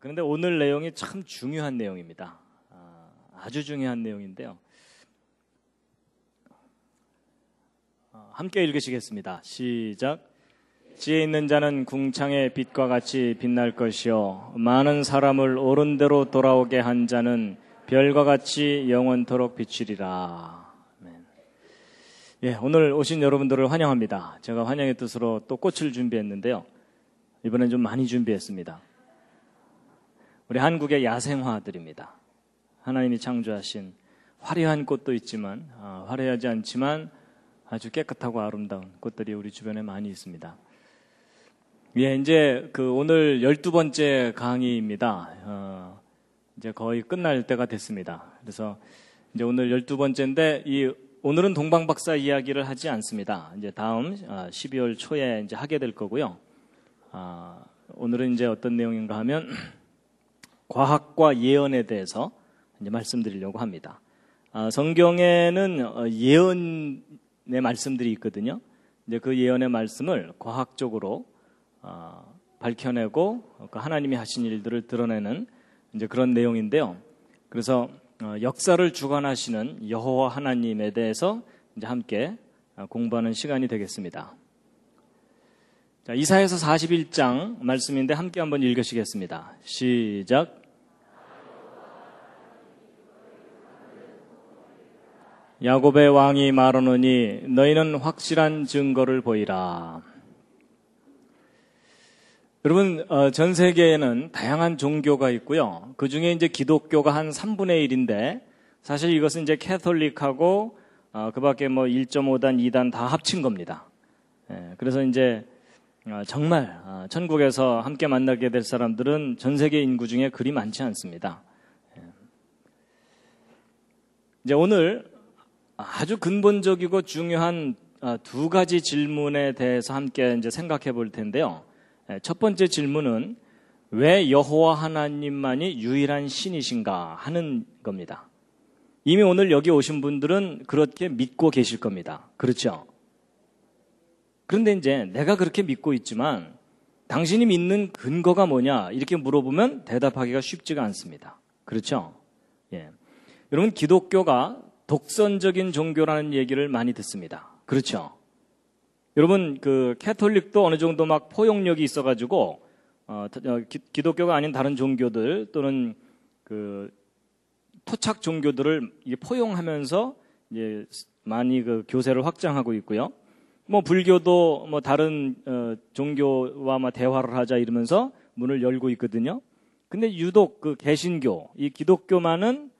그런데 오늘 내용이 참 중요한 내용입니다. 아, 아주 중요한 내용인데요. 아, 함께 읽으시겠습니다. 시작. 지혜 있는 자는 궁창의 빛과 같이 빛날 것이요. 많은 사람을 오른 대로 돌아오게 한 자는 별과 같이 영원토록 빛이리라 예, 오늘 오신 여러분들을 환영합니다. 제가 환영의 뜻으로 또 꽃을 준비했는데요. 이번엔 좀 많이 준비했습니다. 우리 한국의 야생화들입니다. 하나님이 창조하신 화려한 꽃도 있지만 아, 화려하지 않지만 아주 깨끗하고 아름다운 꽃들이 우리 주변에 많이 있습니다. 예, 이제 그 오늘 열두 번째 강의입니다. 어, 이제 거의 끝날 때가 됐습니다. 그래서 이제 오늘 열두 번째인데 이 오늘은 동방 박사 이야기를 하지 않습니다. 이제 다음 12월 아, 초에 이제 하게 될 거고요. 아, 오늘은 이제 어떤 내용인가 하면 과학과 예언에 대해서 이제 말씀드리려고 합니다. 아, 성경에는 어, 예언의 말씀들이 있거든요. 이제 그 예언의 말씀을 과학적으로 어, 밝혀내고 그 하나님이 하신 일들을 드러내는 이제 그런 내용인데요. 그래서 어, 역사를 주관하시는 여호와 하나님에 대해서 이제 함께 아, 공부하는 시간이 되겠습니다. 자, 이사에서 41장 말씀인데 함께 한번 읽으시겠습니다. 시작. 야곱의 왕이 말하노니 너희는 확실한 증거를 보이라. 여러분, 어, 전 세계에는 다양한 종교가 있고요. 그 중에 이제 기독교가 한 3분의 1인데 사실 이것은 이제 캐톨릭하고 어, 그 밖에 뭐 1.5단, 2단 다 합친 겁니다. 예, 그래서 이제 어, 정말 어, 천국에서 함께 만나게 될 사람들은 전 세계 인구 중에 그리 많지 않습니다. 예. 이제 오늘 아주 근본적이고 중요한 어, 두 가지 질문에 대해서 함께 이제 생각해 볼 텐데요. 예, 첫 번째 질문은 왜 여호와 하나님만이 유일한 신이신가 하는 겁니다. 이미 오늘 여기 오신 분들은 그렇게 믿고 계실 겁니다. 그렇죠? 그런데 이제 내가 그렇게 믿고 있지만 당신이 믿는 근거가 뭐냐 이렇게 물어보면 대답하기가 쉽지가 않습니다. 그렇죠? 예. 여러분 기독교가 독선적인 종교라는 얘기를 많이 듣습니다. 그렇죠? 여러분 그 캐톨릭도 어느 정도 막 포용력이 있어가지고 어, 어 기, 독교가 아닌 다른 종교들 또는 그 토착 종교들을 포용하면서 이제 많이 그 교세를 확장하고 있고요. 뭐 불교도 뭐 다른 어, 종교와 막 대화를 하자 이러면서 문을 열고 있거든요. 근데 유독 그 개신교, 이 기독교만은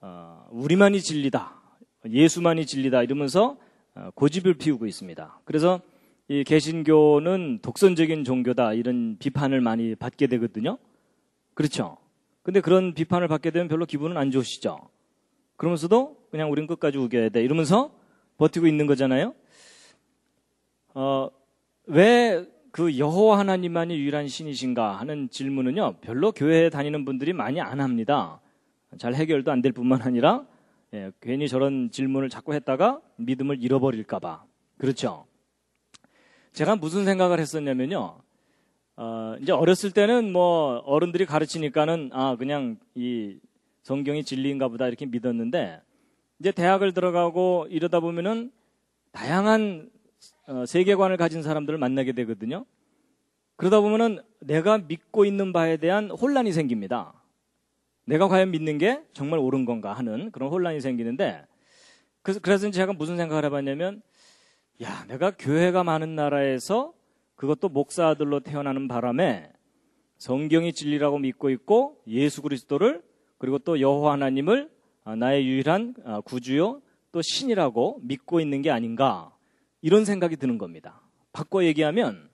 어, 우리만이 진리다, 예수만이 진리다 이러면서 어, 고집을 피우고 있습니다. 그래서 이 개신교는 독선적인 종교다 이런 비판을 많이 받게 되거든요. 그렇죠. 근데 그런 비판을 받게 되면 별로 기분은 안 좋으시죠. 그러면서도 그냥 우린 끝까지 우겨야 돼 이러면서 버티고 있는 거잖아요. 어, 왜 그 여호와 하나님만이 유일한 신이신가 하는 질문은요 별로 교회에 다니는 분들이 많이 안 합니다. 잘 해결도 안 될 뿐만 아니라 예, 괜히 저런 질문을 자꾸 했다가 믿음을 잃어버릴까봐 그렇죠. 제가 무슨 생각을 했었냐면요. 어, 이제 어렸을 때는 뭐 어른들이 가르치니까는 아 그냥 이 성경이 진리인가 보다 이렇게 믿었는데 이제 대학을 들어가고 이러다 보면은 다양한 어, 세계관을 가진 사람들을 만나게 되거든요. 그러다 보면은 내가 믿고 있는 바에 대한 혼란이 생깁니다. 내가 과연 믿는 게 정말 옳은 건가 하는 그런 혼란이 생기는데 그래서, 그래서 제가 무슨 생각을 해봤냐면 야, 내가 교회가 많은 나라에서 그것도 목사들로 태어나는 바람에 성경이 진리라고 믿고 있고 예수 그리스도를 그리고 또 여호와 하나님을 아, 나의 유일한 아, 구주요 또 신이라고 믿고 있는 게 아닌가 이런 생각이 드는 겁니다. 바꿔 얘기하면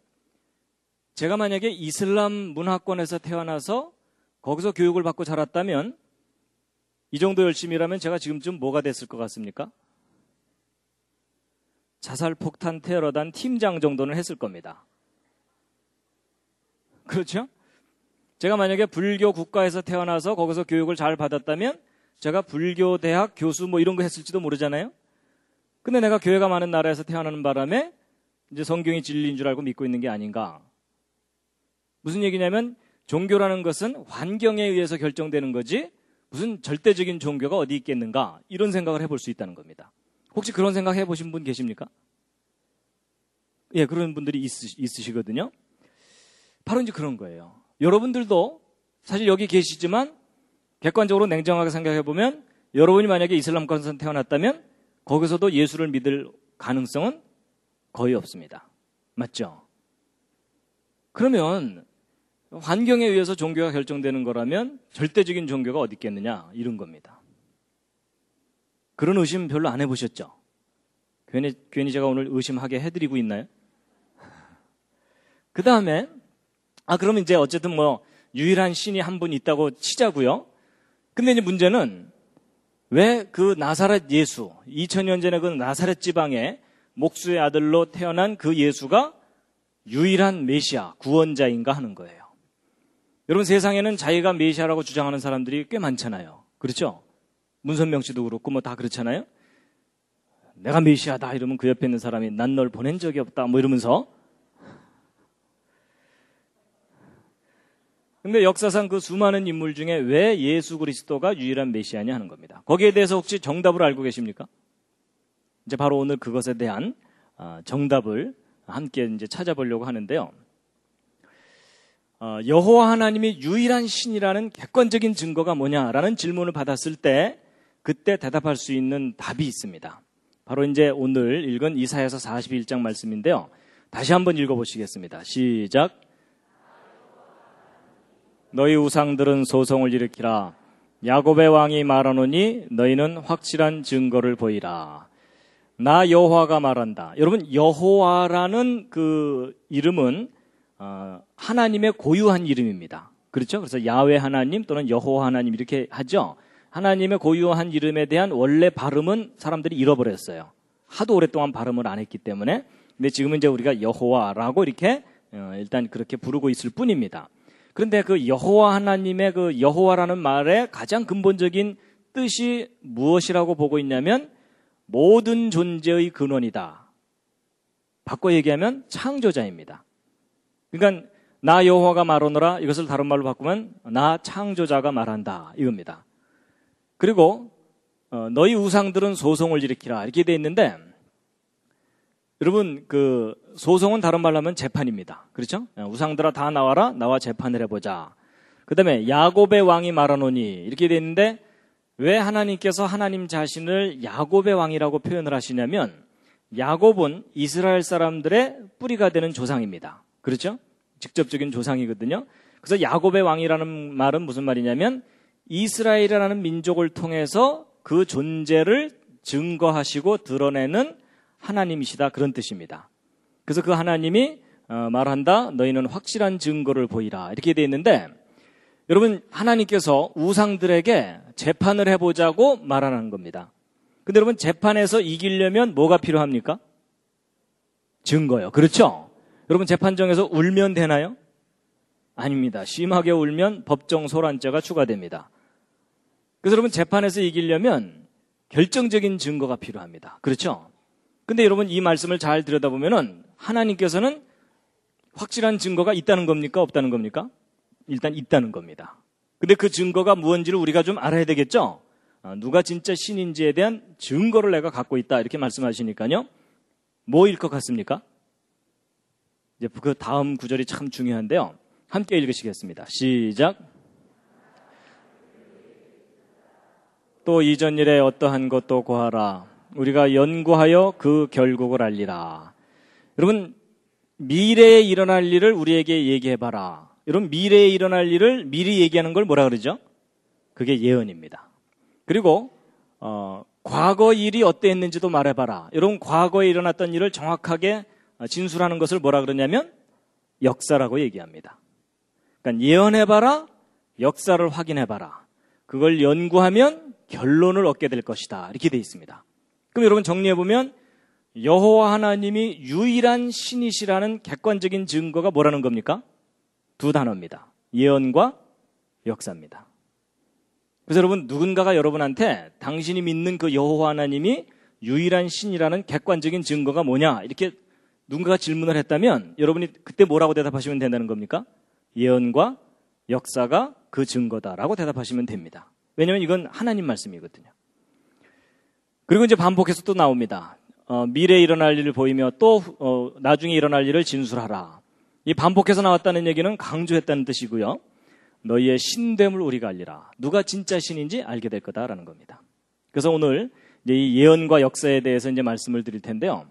제가 만약에 이슬람 문화권에서 태어나서 거기서 교육을 받고 자랐다면 이 정도 열심히 일하면 제가 지금쯤 뭐가 됐을 것 같습니까? 자살 폭탄 테러단 팀장 정도는 했을 겁니다. 그렇죠? 제가 만약에 불교 국가에서 태어나서 거기서 교육을 잘 받았다면 제가 불교 대학 교수 뭐 이런 거 했을지도 모르잖아요? 근데 내가 교회가 많은 나라에서 태어나는 바람에 이제 성경이 진리인 줄 알고 믿고 있는 게 아닌가. 무슨 얘기냐면 종교라는 것은 환경에 의해서 결정되는 거지 무슨 절대적인 종교가 어디 있겠는가 이런 생각을 해볼 수 있다는 겁니다. 혹시 그런 생각 해보신 분 계십니까? 예, 그런 분들이 있으, 있으시거든요. 바로 이제 그런 거예요. 여러분들도 사실 여기 계시지만 객관적으로 냉정하게 생각해보면 여러분이 만약에 이슬람 권에서 태어났다면 거기서도 예수를 믿을 가능성은 거의 없습니다. 맞죠? 그러면 환경에 의해서 종교가 결정되는 거라면 절대적인 종교가 어디 있겠느냐 이런 겁니다. 그런 의심 별로 안 해보셨죠? 괜히, 괜히 제가 오늘 의심하게 해드리고 있나요? 그 다음에 아 그러면 이제 어쨌든 뭐 유일한 신이 한 분 있다고 치자고요. 근데 이제 문제는 왜그 나사렛 예수, 2000년 전에 그 나사렛 지방에 목수의 아들로 태어난 그 예수가 유일한 메시아, 구원자인가 하는 거예요. 여러분 세상에는 자기가 메시아라고 주장하는 사람들이 꽤 많잖아요. 그렇죠? 문선명 씨도 그렇고 뭐 다 그렇잖아요. 내가 메시아다 이러면 그 옆에 있는 사람이 난 널 보낸 적이 없다 뭐 이러면서 근데 역사상 그 수많은 인물 중에 왜 예수 그리스도가 유일한 메시아냐 하는 겁니다. 거기에 대해서 혹시 정답을 알고 계십니까? 이제 바로 오늘 그것에 대한 아, 정답을 함께 이제 찾아보려고 하는데요. 아, 여호와 하나님이 유일한 신이라는 객관적인 증거가 뭐냐라는 질문을 받았을 때 그때 대답할 수 있는 답이 있습니다. 바로 이제 오늘 읽은 이사에서 41장 말씀인데요. 다시 한번 읽어보시겠습니다. 시작. 너희 우상들은 소송을 일으키라. 야곱의 왕이 말하노니 너희는 확실한 증거를 보이라. 나 여호와가 말한다. 여러분 여호와라는 그 이름은 어, 하나님의 고유한 이름입니다. 그렇죠? 그래서 야외 하나님 또는 여호와 하나님 이렇게 하죠. 하나님의 고유한 이름에 대한 원래 발음은 사람들이 잃어버렸어요. 하도 오랫동안 발음을 안 했기 때문에. 근데 지금 이제 우리가 여호와라고 이렇게 어, 일단 그렇게 부르고 있을 뿐입니다. 그런데 그 여호와 하나님의 그 여호와라는 말의 가장 근본적인 뜻이 무엇이라고 보고 있냐면 모든 존재의 근원이다. 바꿔 얘기하면 창조자입니다. 그러니까 나 여호와가 말하노라 이것을 다른 말로 바꾸면 나 창조자가 말한다 이겁니다. 그리고 어, 너희 우상들은 소송을 일으키라 이렇게 돼 있는데 여러분 그 소송은 다른 말로 하면 재판입니다. 그렇죠? 예, 우상들아 다 나와라 나와 재판을 해보자. 그다음에 야곱의 왕이 말하노니 이렇게 돼 있는데 왜 하나님께서 하나님 자신을 야곱의 왕이라고 표현을 하시냐면 야곱은 이스라엘 사람들의 뿌리가 되는 조상입니다. 그렇죠? 직접적인 조상이거든요. 그래서 야곱의 왕이라는 말은 무슨 말이냐면 이스라엘이라는 민족을 통해서 그 존재를 증거하시고 드러내는 하나님이시다 그런 뜻입니다. 그래서 그 하나님이 어, 말한다 너희는 확실한 증거를 보이라 이렇게 되어 있는데 여러분 하나님께서 우상들에게 재판을 해보자고 말하는 겁니다. 근데 여러분 재판에서 이기려면 뭐가 필요합니까? 증거요. 그렇죠? 여러분 재판정에서 울면 되나요? 아닙니다. 심하게 울면 법정 소란죄가 추가됩니다. 그래서 여러분 재판에서 이기려면 결정적인 증거가 필요합니다. 그렇죠? 근데 여러분 이 말씀을 잘 들여다보면은 하나님께서는 확실한 증거가 있다는 겁니까? 없다는 겁니까? 일단 있다는 겁니다. 근데 그 증거가 무언지를 우리가 좀 알아야 되겠죠? 아, 누가 진짜 신인지에 대한 증거를 내가 갖고 있다. 이렇게 말씀하시니까요. 뭐일 것 같습니까? 이제 그 다음 구절이 참 중요한데요. 함께 읽으시겠습니다. 시작. 또 이전 일에 어떠한 것도 고하라. 우리가 연구하여 그 결국을 알리라. 여러분, 미래에 일어날 일을 우리에게 얘기해봐라. 여러분, 미래에 일어날 일을 미리 얘기하는 걸 뭐라 그러죠? 그게 예언입니다. 그리고 어, 과거 일이 어땠는지도 말해봐라. 여러분, 과거에 일어났던 일을 정확하게 어, 진술하는 것을 뭐라 그러냐면 역사라고 얘기합니다. 그러니까 예언해봐라, 역사를 확인해봐라. 그걸 연구하면 결론을 얻게 될 것이다. 이렇게 돼 있습니다. 그럼 여러분 정리해 보면 여호와 하나님이 유일한 신이시라는 객관적인 증거가 뭐라는 겁니까? 두 단어입니다. 예언과 역사입니다. 그래서 여러분 누군가가 여러분한테 당신이 믿는 그 여호와 하나님이 유일한 신이라는 객관적인 증거가 뭐냐 이렇게 누군가가 질문을 했다면 여러분이 그때 뭐라고 대답하시면 된다는 겁니까? 예언과 역사가 그 증거다라고 대답하시면 됩니다. 왜냐하면 이건 하나님 말씀이거든요. 그리고 이제 반복해서 또 나옵니다. 어, 미래에 일어날 일을 보이며 또 어, 나중에 일어날 일을 진술하라. 이 반복해서 나왔다는 얘기는 강조했다는 뜻이고요. 너희의 신됨을 우리가 알리라. 누가 진짜 신인지 알게 될 거다라는 겁니다. 그래서 오늘 이 예언과 역사에 대해서 이제 말씀을 드릴 텐데요.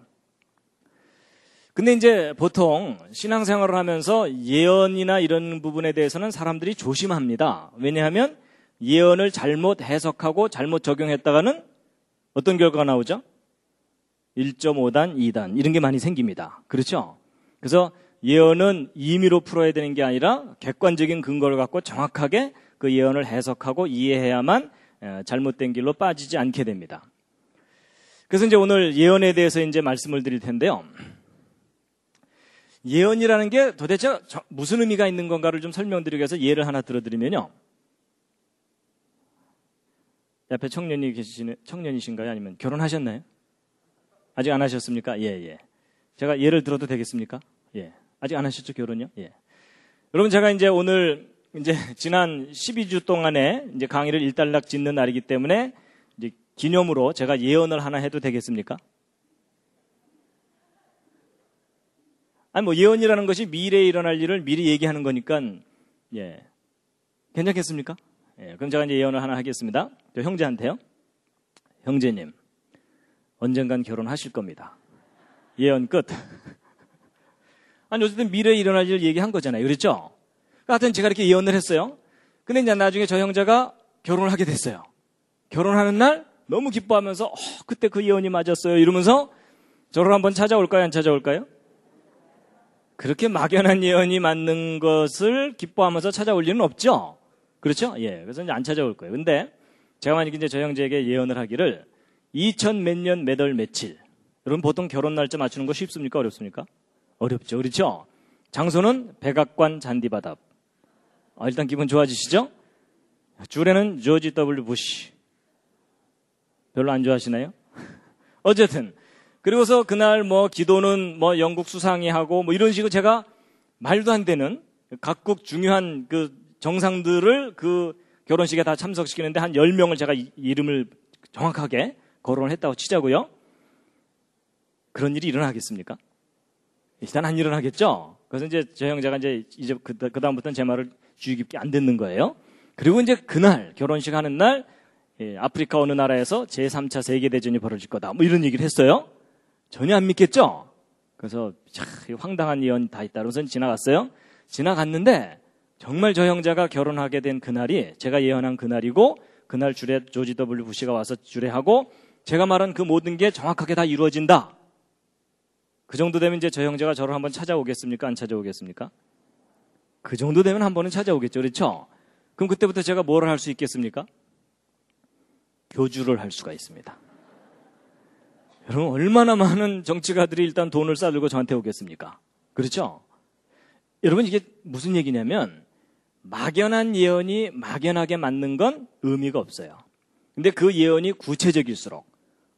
근데 이제 보통 신앙생활을 하면서 예언이나 이런 부분에 대해서는 사람들이 조심합니다. 왜냐하면 예언을 잘못 해석하고 잘못 적용했다가는 어떤 결과가 나오죠? 1.5단, 2단 이런 게 많이 생깁니다. 그렇죠? 그래서 예언은 임의로 풀어야 되는 게 아니라 객관적인 근거를 갖고 정확하게 그 예언을 해석하고 이해해야만 잘못된 길로 빠지지 않게 됩니다. 그래서 이제 오늘 예언에 대해서 이제 말씀을 드릴 텐데요. 예언이라는 게 도대체 무슨 의미가 있는 건가를 좀 설명드리기 위해서 예를 하나 들어드리면요. 옆에 청년이 계시는 청년이신가요? 아니면 결혼하셨나요? 아직 안 하셨습니까? 예, 예. 제가 예를 들어도 되겠습니까? 예. 아직 안 하셨죠, 결혼요? 예. 여러분 제가 이제 오늘 이제 지난 12주 동안에 이제 강의를 일단락 짓는 날이기 때문에 이제 기념으로 제가 예언을 하나 해도 되겠습니까? 아니 뭐 예언이라는 것이 미래에 일어날 일을 미리 얘기하는 거니까 예. 괜찮겠습니까? 예, 그럼 제가 이제 예언을 하나 하겠습니다. 저 형제한테요. 형제님, 언젠간 결혼하실 겁니다. 예언 끝. 아니, 어쨌든 미래에 일어날 일을 얘기한 거잖아요. 그랬죠? 그러니까 하여튼 제가 이렇게 예언을 했어요. 근데 이제 나중에 저 형제가 결혼을 하게 됐어요. 결혼하는 날 너무 기뻐하면서, 어, 그때 그 예언이 맞았어요. 이러면서 저를 한번 찾아올까요? 안 찾아올까요? 그렇게 막연한 예언이 맞는 것을 기뻐하면서 찾아올 리는 없죠? 그렇죠? 예. 그래서 이제 안 찾아올 거예요. 근데 제가 만약에 이제 저 형제에게 예언을 하기를 2000 몇 년 몇 월 며칠. 여러분 보통 결혼 날짜 맞추는 거 쉽습니까? 어렵습니까? 어렵죠. 그렇죠? 장소는 백악관 잔디바닥. 아, 일단 기분 좋아지시죠? 줄에는 조지 W 부시. 별로 안 좋아하시나요? 어쨌든 그리고서 그날 뭐 기도는 뭐 영국 수상이 하고 뭐 이런 식으로 제가 말도 안 되는 각국 중요한 그 정상들을 그 결혼식에 다 참석시키는데 한 10명을 제가 이름을 정확하게 거론을 했다고 치자고요. 그런 일이 일어나겠습니까? 일단 안 일어나겠죠? 그래서 이제 저 형제가 이제, 이제 그, 그, 다음부터는 제 말을 주의 깊게 안 듣는 거예요. 그리고 이제 그날, 결혼식 하는 날, 예, 아프리카 어느 나라에서 제3차 세계대전이 벌어질 거다. 뭐 이런 얘기를 했어요. 전혀 안 믿겠죠? 그래서, 참, 황당한 예언 다 있다. 그선면서 지나갔어요. 지나갔는데, 정말 저 형제가 결혼하게 된 그날이 제가 예언한 그날이고 그날 주례 조지 W 부시가 와서 주례하고 제가 말한 그 모든 게 정확하게 다 이루어진다. 그 정도 되면 이제 저 형제가 저를 한번 찾아오겠습니까? 안 찾아오겠습니까? 그 정도 되면 한 번은 찾아오겠죠. 그렇죠? 그럼 그때부터 제가 뭘 할 수 있겠습니까? 교주를 할 수가 있습니다. 여러분 얼마나 많은 정치가들이 일단 돈을 싸들고 저한테 오겠습니까? 그렇죠? 여러분 이게 무슨 얘기냐면 막연한 예언이 막연하게 맞는 건 의미가 없어요. 근데 그 예언이 구체적일수록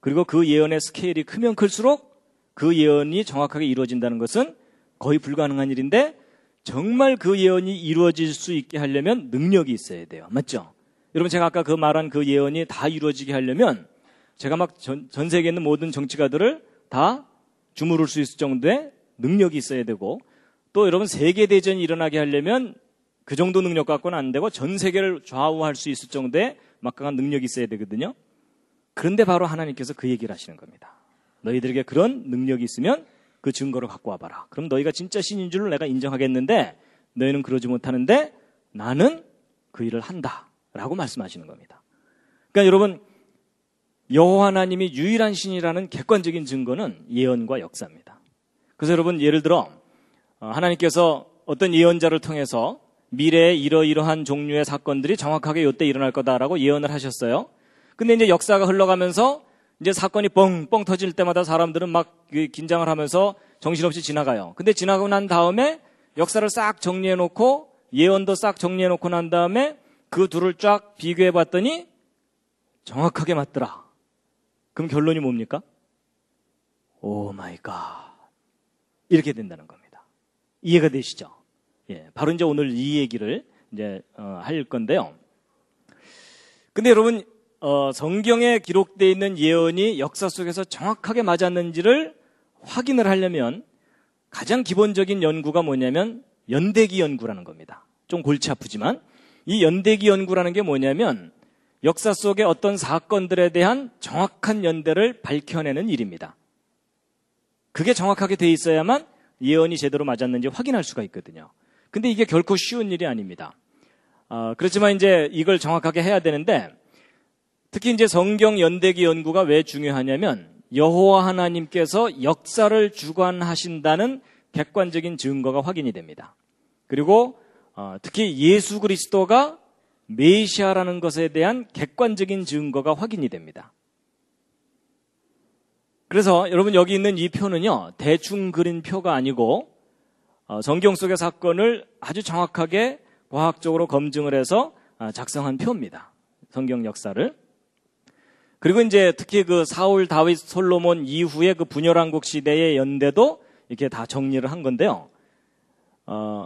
그리고 그 예언의 스케일이 크면 클수록 그 예언이 정확하게 이루어진다는 것은 거의 불가능한 일인데 정말 그 예언이 이루어질 수 있게 하려면 능력이 있어야 돼요. 맞죠? 여러분 제가 아까 그 말한 그 예언이 다 이루어지게 하려면 제가 막 전 세계에 있는 모든 정치가들을 다 주무를 수 있을 정도의 능력이 있어야 되고 또 여러분 세계대전이 일어나게 하려면 그 정도 능력 갖고는 안 되고 전 세계를 좌우할 수 있을 정도의 막강한 능력이 있어야 되거든요. 그런데 바로 하나님께서 그 얘기를 하시는 겁니다. 너희들에게 그런 능력이 있으면 그 증거를 갖고 와봐라. 그럼 너희가 진짜 신인 줄을 내가 인정하겠는데 너희는 그러지 못하는데 나는 그 일을 한다. 라고 말씀하시는 겁니다. 그러니까 여러분, 여호와 하나님이 유일한 신이라는 객관적인 증거는 예언과 역사입니다. 그래서 여러분 예를 들어 어, 하나님께서 어떤 예언자를 통해서 미래에 이러이러한 종류의 사건들이 정확하게 이때 일어날 거다라고 예언을 하셨어요. 근데 이제 역사가 흘러가면서 이제 사건이 뻥뻥 터질 때마다 사람들은 막 그 긴장을 하면서 정신없이 지나가요. 근데 지나고 난 다음에 역사를 싹 정리해 놓고 예언도 싹 정리해 놓고 난 다음에 그 둘을 쫙 비교해 봤더니 정확하게 맞더라. 그럼 결론이 뭡니까? 오 마이 갓. 이렇게 된다는 겁니다. 이해가 되시죠? 예, 바로 이제 오늘 이 얘기를 이제 어, 할 건데요. 근데 여러분 어, 성경에 기록되어 있는 예언이 역사 속에서 정확하게 맞았는지를 확인을 하려면 가장 기본적인 연구가 뭐냐면 연대기 연구라는 겁니다. 좀 골치 아프지만 이 연대기 연구라는 게 뭐냐면 역사 속의 어떤 사건들에 대한 정확한 연대를 밝혀내는 일입니다. 그게 정확하게 돼 있어야만 예언이 제대로 맞았는지 확인할 수가 있거든요. 근데 이게 결코 쉬운 일이 아닙니다. 어, 그렇지만 이제 이걸 정확하게 해야 되는데 특히 이제 성경 연대기 연구가 왜 중요하냐면 여호와 하나님께서 역사를 주관하신다는 객관적인 증거가 확인이 됩니다. 그리고 어, 특히 예수 그리스도가 메시아라는 것에 대한 객관적인 증거가 확인이 됩니다. 그래서 여러분 여기 있는 이 표는요, 대충 그린 표가 아니고 전경 어, 속의 사건을 아주 정확하게 과학적으로 검증을 해서 어, 작성한 표입니다. 성경 역사를. 그리고 이제 특히 그 사울, 다윗, 솔로몬 이후에 그 분열왕국 시대의 연대도 이렇게 다 정리를 한 건데요. 어,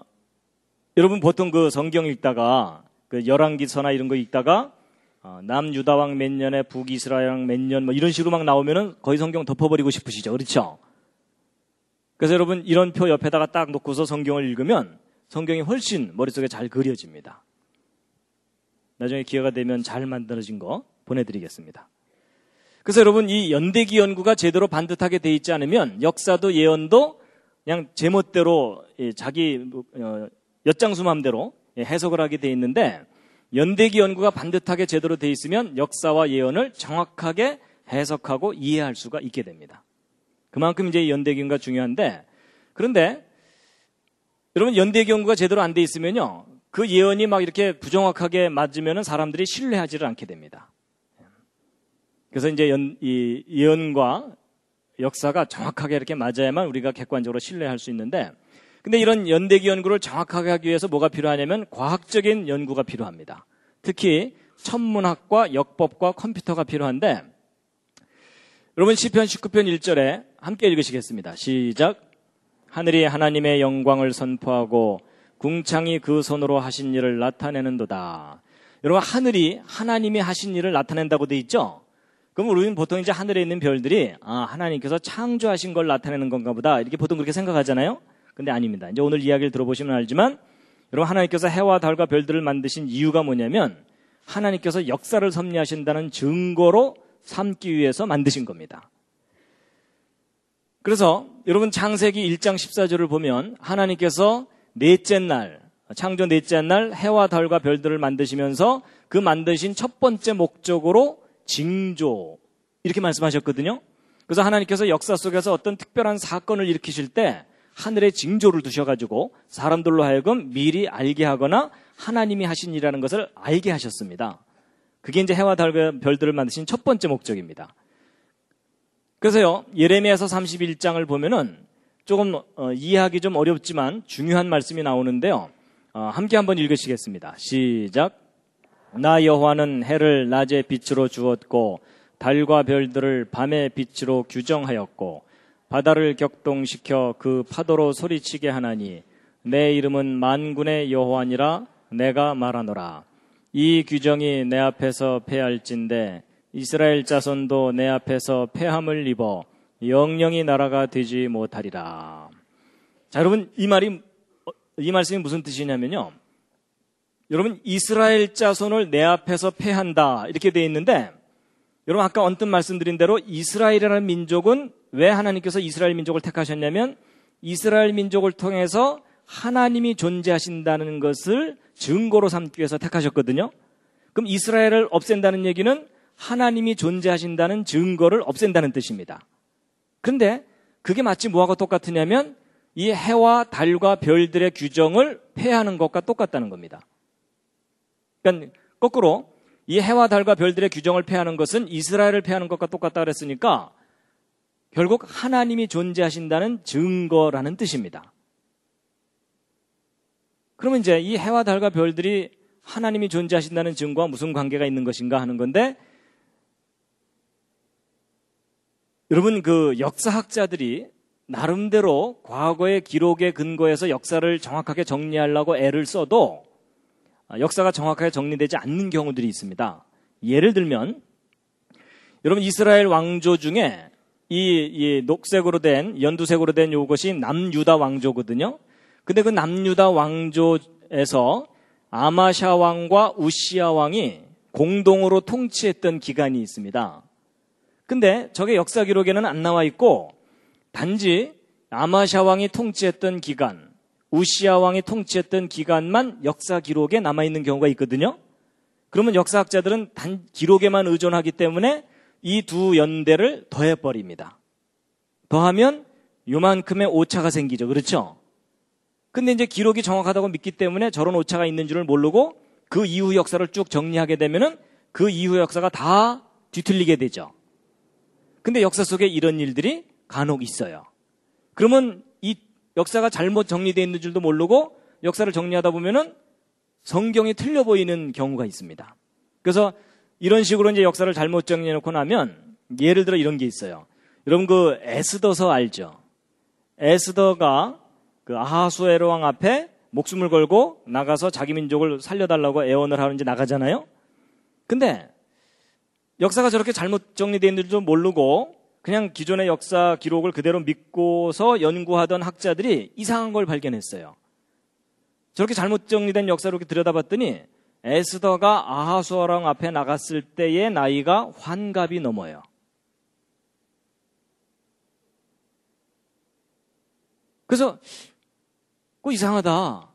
여러분 보통 그 성경 읽다가 그 열왕기서나 이런 거 읽다가 어, 남유다왕 몇 년에 북이스라엘 왕 몇 년 뭐 이런 식으로 막 나오면은 거의 성경 덮어버리고 싶으시죠. 그렇죠? 그래서 여러분 이런 표 옆에다가 딱 놓고서 성경을 읽으면 성경이 훨씬 머릿속에 잘 그려집니다. 나중에 기회가 되면 잘 만들어진 거 보내드리겠습니다. 그래서 여러분 이 연대기 연구가 제대로 반듯하게 돼 있지 않으면 역사도 예언도 그냥 제멋대로 자기 어, 엿장수 맘대로 예, 해석을 하게 돼 있는데 연대기 연구가 반듯하게 제대로 돼 있으면 역사와 예언을 정확하게 해석하고 이해할 수가 있게 됩니다. 그만큼 이제 연대기과 중요한데 그런데 여러분 연대기과가 제대로 안 돼 있으면요. 그 예언이 막 이렇게 부정확하게 맞으면 사람들이 신뢰하지를 않게 됩니다. 그래서 이제 연, 이 예언과 역사가 정확하게 이렇게 맞아야만 우리가 객관적으로 신뢰할 수 있는데 근데 이런 연대기 연구를 정확하게 하기 위해서 뭐가 필요하냐면 과학적인 연구가 필요합니다. 특히 천문학과 역법과 컴퓨터가 필요한데 여러분 시편 19편 1절에 함께 읽으시겠습니다. 시작. 하늘이 하나님의 영광을 선포하고 궁창이 그 손으로 하신 일을 나타내는도다. 여러분 하늘이 하나님이 하신 일을 나타낸다고 돼 있죠? 그럼 우리는 보통 이제 하늘에 있는 별들이 아, 하나님께서 창조하신 걸 나타내는 건가 보다. 이렇게 보통 그렇게 생각하잖아요. 근데 아닙니다. 이제 오늘 이야기를 들어보시면 알지만 여러분 하나님께서 해와 달과 별들을 만드신 이유가 뭐냐면 하나님께서 역사를 섭리하신다는 증거로 삼기 위해서 만드신 겁니다. 그래서 여러분 창세기 1장 14절을 보면 하나님께서 넷째 날, 창조 넷째 날 해와 달과 별들을 만드시면서 그 만드신 첫 번째 목적으로 징조 이렇게 말씀하셨거든요. 그래서 하나님께서 역사 속에서 어떤 특별한 사건을 일으키실 때 하늘에 징조를 두셔가지고 사람들로 하여금 미리 알게 하거나 하나님이 하신 일이라는 것을 알게 하셨습니다. 그게 이제 해와 달과 별들을 만드신 첫 번째 목적입니다. 그래서요, 예레미야서 31장을 보면은 조금 어, 이해하기 좀 어렵지만 중요한 말씀이 나오는데요. 어, 함께 한번 읽으시겠습니다. 시작. 나 여호와는 해를 낮에 빛으로 주었고 달과 별들을 밤의 빛으로 규정하였고 바다를 격동시켜 그 파도로 소리치게 하나니 내 이름은 만군의 여호와니라 내가 말하노라 이 규정이 내 앞에서 패할진대 이스라엘 자손도 내 앞에서 패함을 입어 영영이 나라가 되지 못하리라. 자, 여러분 이 말이 이 말씀이 무슨 뜻이냐면요. 여러분 이스라엘 자손을 내 앞에서 패한다 이렇게 돼 있는데 여러분 아까 언뜻 말씀드린 대로 이스라엘이라는 민족은 왜 하나님께서 이스라엘 민족을 택하셨냐면 이스라엘 민족을 통해서 하나님이 존재하신다는 것을 증거로 삼기 위해서 택하셨거든요. 그럼 이스라엘을 없앤다는 얘기는 하나님이 존재하신다는 증거를 없앤다는 뜻입니다. 그런데 그게 마치 뭐하고 똑같으냐면 이 해와 달과 별들의 규정을 폐하는 것과 똑같다는 겁니다. 그러니까 거꾸로 이 해와 달과 별들의 규정을 폐하는 것은 이스라엘을 폐하는 것과 똑같다 그랬으니까 결국 하나님이 존재하신다는 증거라는 뜻입니다. 그러면 이제 이 해와 달과 별들이 하나님이 존재하신다는 증거와 무슨 관계가 있는 것인가 하는 건데 여러분 그 역사학자들이 나름대로 과거의 기록에 근거해서 역사를 정확하게 정리하려고 애를 써도 역사가 정확하게 정리되지 않는 경우들이 있습니다. 예를 들면 여러분 이스라엘 왕조 중에 이, 이 녹색으로 된 연두색으로 된 요것이 남유다 왕조거든요. 근데 그 남유다 왕조에서 아마샤 왕과 우시아 왕이 공동으로 통치했던 기간이 있습니다. 근데 저게 역사 기록에는 안 나와 있고 단지 아마샤 왕이 통치했던 기간, 우시아 왕이 통치했던 기간만 역사 기록에 남아 있는 경우가 있거든요. 그러면 역사학자들은 단 기록에만 의존하기 때문에 이 두 연대를 더해 버립니다. 더하면 요만큼의 오차가 생기죠. 그렇죠? 근데 이제 기록이 정확하다고 믿기 때문에 저런 오차가 있는 줄을 모르고 그 이후 역사를 쭉 정리하게 되면은 그 이후 역사가 다 뒤틀리게 되죠. 근데 역사 속에 이런 일들이 간혹 있어요. 그러면 이 역사가 잘못 정리되어 있는 줄도 모르고 역사를 정리하다 보면은 성경이 틀려 보이는 경우가 있습니다. 그래서 이런 식으로 이제 역사를 잘못 정리해 놓고 나면 예를 들어 이런 게 있어요. 여러분 그 에스더서 알죠? 에스더가 그 아하수에로 왕 앞에 목숨을 걸고 나가서 자기 민족을 살려달라고 애원을 하는지 나가잖아요. 근데 역사가 저렇게 잘못 정리되어 있는 줄도 모르고 그냥 기존의 역사 기록을 그대로 믿고서 연구하던 학자들이 이상한 걸 발견했어요. 저렇게 잘못 정리된 역사로 이렇게 들여다봤더니 에스더가 아하수아랑 앞에 나갔을 때의 나이가 환갑이 넘어요. 그래서 꼭 그 이상하다.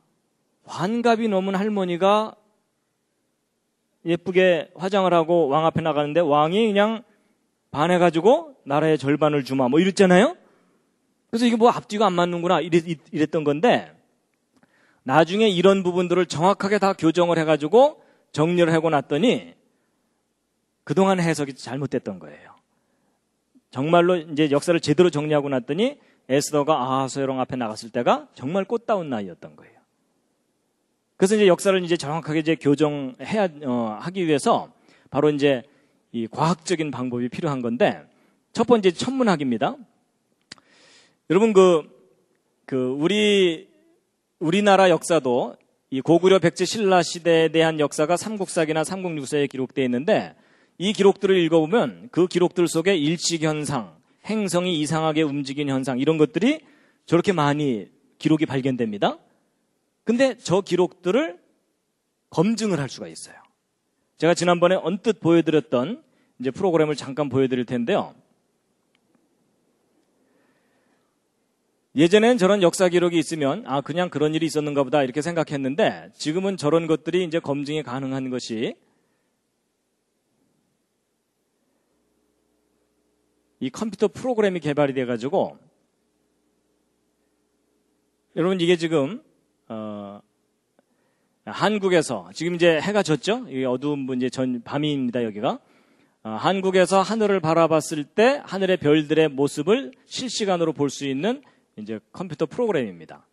환갑이 넘은 할머니가 예쁘게 화장을 하고 왕 앞에 나가는데 왕이 그냥 반해가지고 나라의 절반을 주마 뭐 이랬잖아요. 그래서 이게 뭐 앞뒤가 안 맞는구나 이랬, 던 건데 나중에 이런 부분들을 정확하게 다 교정을 해가지고 정리를 하고 났더니 그동안 해석이 잘못됐던 거예요. 정말로 이제 역사를 제대로 정리하고 났더니 에스더가 아하소여롱 앞에 나갔을 때가 정말 꽃다운 나이였던 거예요. 그래서 이제 역사를 이제 정확하게 이제 교정해야 어, 하기 위해서 바로 이제 이 과학적인 방법이 필요한 건데 첫 번째 천문학입니다. 여러분 그, 그 우리 우리나라 역사도 이 고구려 백제 신라 시대에 대한 역사가 삼국사기나 삼국유사에 기록되어 있는데 이 기록들을 읽어보면 그 기록들 속에 일찍 현상, 행성이 이상하게 움직인 현상 이런 것들이 저렇게 많이 기록이 발견됩니다. 근데 저 기록들을 검증을 할 수가 있어요. 제가 지난번에 언뜻 보여드렸던 이제 프로그램을 잠깐 보여드릴 텐데요. 예전엔 저런 역사 기록이 있으면 아 그냥 그런 일이 있었는가 보다 이렇게 생각했는데 지금은 저런 것들이 이제 검증이 가능한 것이 이 컴퓨터 프로그램이 개발이 돼 가지고 여러분 이게 지금 어, 한국에서 지금 이제 해가 졌죠? 이 어두운 분 이제 전 밤입니다 여기가. 어, 한국에서 하늘을 바라봤을 때 하늘의 별들의 모습을 실시간으로 볼 수 있는 이제 컴퓨터 프로그램입니다.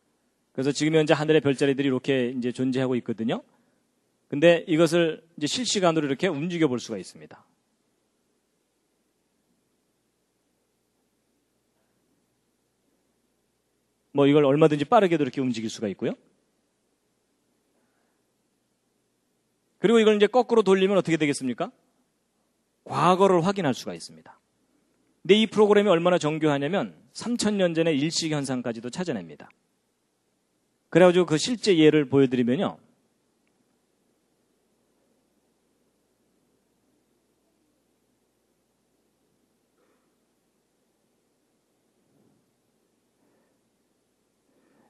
그래서 지금 현재 하늘의 별자리들이 이렇게 이제 존재하고 있거든요. 근데 이것을 이제 실시간으로 이렇게 움직여 볼 수가 있습니다. 뭐 이걸 얼마든지 빠르게도 이렇게 움직일 수가 있고요. 그리고 이걸 이제 거꾸로 돌리면 어떻게 되겠습니까? 과거를 확인할 수가 있습니다. 근데 이 프로그램이 얼마나 정교하냐면 3천년 전의 일식 현상까지도 찾아냅니다. 그래가지고 그 실제 예를 보여드리면요.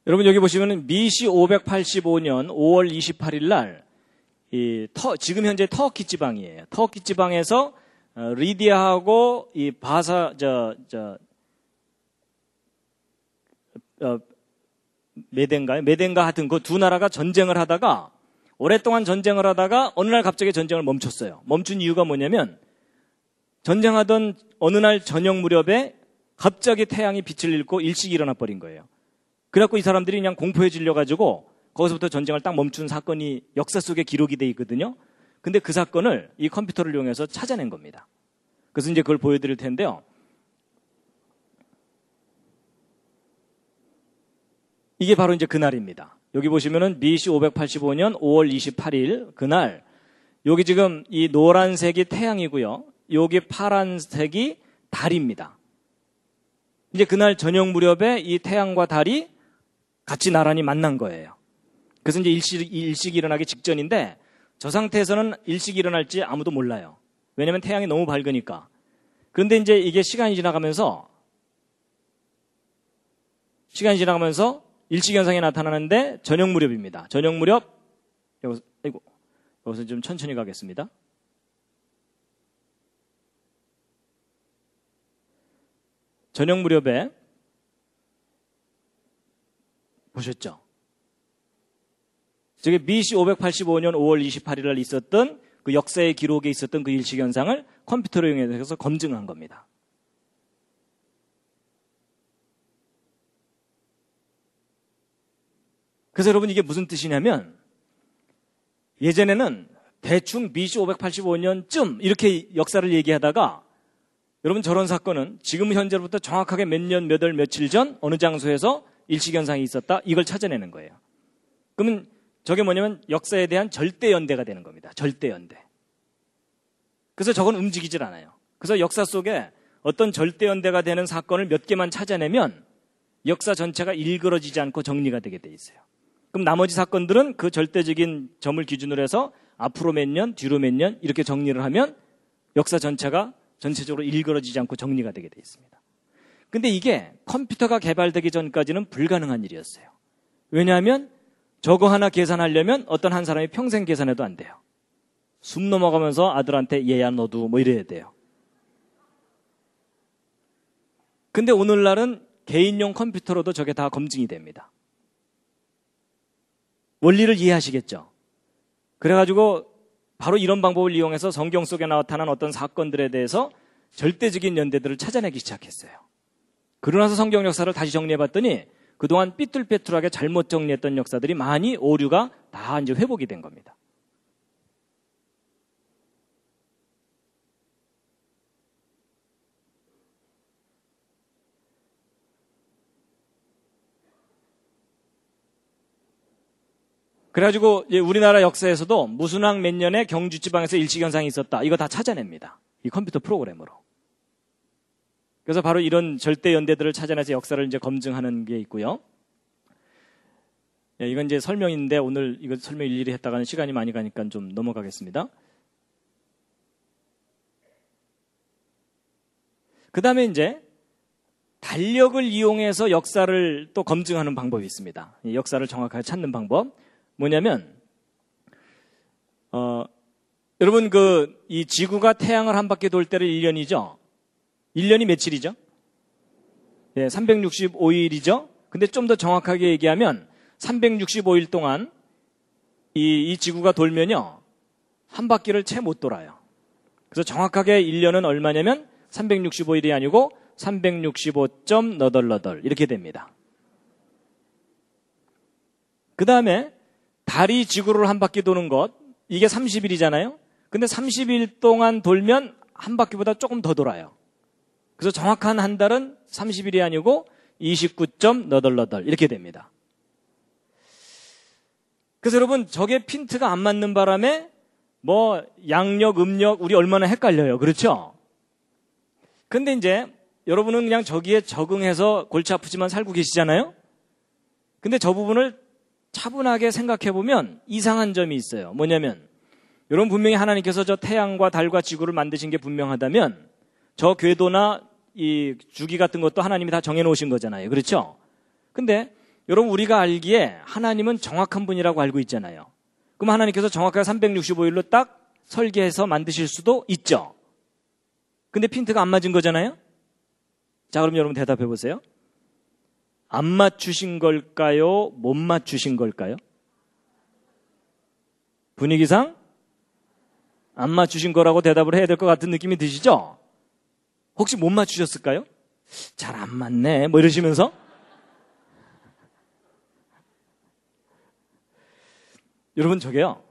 여러분 여기 보시면 미시 585년 5월 28일 날 터, 지금 현재 터키 지방이에요. 터키 지방에서 어, 리디아하고 이 바사 저저 어, 메덴가 메덴가 하여튼 그 두 나라가 전쟁을 하다가 오랫동안 전쟁을 하다가 어느 날 갑자기 전쟁을 멈췄어요. 멈춘 이유가 뭐냐면 전쟁하던 어느 날 저녁 무렵에 갑자기 태양이 빛을 잃고 일찍 일어나 버린 거예요. 그래갖고 이 사람들이 그냥 공포에 질려가지고 거기서부터 전쟁을 딱 멈춘 사건이 역사 속에 기록이 돼 있거든요. 근데 그 사건을 이 컴퓨터를 이용해서 찾아낸 겁니다. 그래서 이제 그걸 보여드릴 텐데요. 이게 바로 이제 그날입니다. 여기 보시면은 BC 585년 5월 28일 그날 여기 지금 이 노란색이 태양이고요. 여기 파란색이 달입니다. 이제 그날 저녁 무렵에 이 태양과 달이 같이 나란히 만난 거예요. 그래서 이제 일식, 일식 일어나기 직전인데 저 상태에서는 일식 이 일어날지 아무도 몰라요. 왜냐면 태양이 너무 밝으니까. 그런데 이제 이게 시간이 지나가면서 시간이 지나가면서 일식 현상이 나타나는데 저녁 무렵입니다. 저녁 무렵 여기서 아이고 여기서 좀 천천히 가겠습니다. 저녁 무렵에 보셨죠? 저게 BC 585년 5월 28일 날 있었던 그 역사의 기록에 있었던 그 일식 현상을 컴퓨터로 이용해서 검증한 겁니다. 그래서 여러분 이게 무슨 뜻이냐면 예전에는 대충 BC 585년쯤 이렇게 역사를 얘기하다가 여러분 저런 사건은 지금 현재로부터 정확하게 몇 년, 몇 월, 며칠 전 어느 장소에서 일시현상이 있었다. 이걸 찾아내는 거예요. 그러면 저게 뭐냐면 역사에 대한 절대 연대가 되는 겁니다. 절대 연대. 그래서 저건 움직이질 않아요. 그래서 역사 속에 어떤 절대 연대가 되는 사건을 몇 개만 찾아내면 역사 전체가 일그러지지 않고 정리가 되게 돼 있어요. 그럼 나머지 사건들은 그 절대적인 점을 기준으로 해서 앞으로 몇 년, 뒤로 몇 년 이렇게 정리를 하면 역사 전체가 전체적으로 일그러지지 않고 정리가 되게 돼 있습니다. 근데 이게 컴퓨터가 개발되기 전까지는 불가능한 일이었어요. 왜냐하면 저거 하나 계산하려면 어떤 한 사람이 평생 계산해도 안 돼요. 숨 넘어가면서 아들한테 얘야 너도 뭐 이래야 돼요. 근데 오늘날은 개인용 컴퓨터로도 저게 다 검증이 됩니다. 원리를 이해하시겠죠? 그래가지고 바로 이런 방법을 이용해서 성경 속에 나타난 어떤 사건들에 대해서 절대적인 연대들을 찾아내기 시작했어요. 그러나서 성경 역사를 다시 정리해봤더니 그동안 삐뚤빼뚤하게 잘못 정리했던 역사들이 많이 오류가 다 이제 회복이 된 겁니다. 그래가지고 우리나라 역사에서도 무순항 몇 년에 경주 지방에서 일식 현상이 있었다. 이거 다 찾아냅니다. 이 컴퓨터 프로그램으로. 그래서 바로 이런 절대 연대들을 찾아내서 역사를 이제 검증하는 게 있고요. 예, 이건 이제 설명인데 오늘 이거 설명 일일이 했다가는 시간이 많이 가니까 좀 넘어가겠습니다. 그 다음에 이제 달력을 이용해서 역사를 또 검증하는 방법이 있습니다. 역사를 정확하게 찾는 방법. 뭐냐면, 어, 여러분 그, 이 지구가 태양을 한 바퀴 돌 때를 1년이죠? 1년이 며칠이죠? 예, 365일이죠? 근데 좀 더 정확하게 얘기하면 365일 동안 이, 이 지구가 돌면요. 한 바퀴를 채 못 돌아요. 그래서 정확하게 1년은 얼마냐면 365일이 아니고 3 6 5너덜너덜 이렇게 됩니다. 그 다음에 달이 지구를 한 바퀴 도는 것 이게 30일이잖아요. 근데 30일 동안 돌면 한 바퀴보다 조금 더 돌아요. 그래서 정확한 한 달은 30일이 아니고 2 9너덜너덜 이렇게 됩니다. 그래서 여러분 저게 핀트가 안 맞는 바람에 뭐 양력 음력 우리 얼마나 헷갈려요. 그렇죠? 근데 이제 여러분은 그냥 저기에 적응해서 골치 아프지만 살고 계시잖아요. 근데 저 부분을 차분하게 생각해 보면 이상한 점이 있어요. 뭐냐면 여러분 분명히 하나님께서 저 태양과 달과 지구를 만드신 게 분명하다면 저 궤도나 이 주기 같은 것도 하나님이 다 정해놓으신 거잖아요. 그렇죠? 근데 여러분 우리가 알기에 하나님은 정확한 분이라고 알고 있잖아요. 그럼 하나님께서 정확하게 365일로 딱 설계해서 만드실 수도 있죠. 근데 핀트가 안 맞은 거잖아요. 자, 그럼 여러분 대답해 보세요. 안 맞추신 걸까요? 못 맞추신 걸까요? 분위기상 안 맞추신 거라고 대답을 해야 될 것 같은 느낌이 드시죠? 혹시 못 맞추셨을까요? 잘 안 맞네. 뭐 이러시면서. 여러분, 저게요.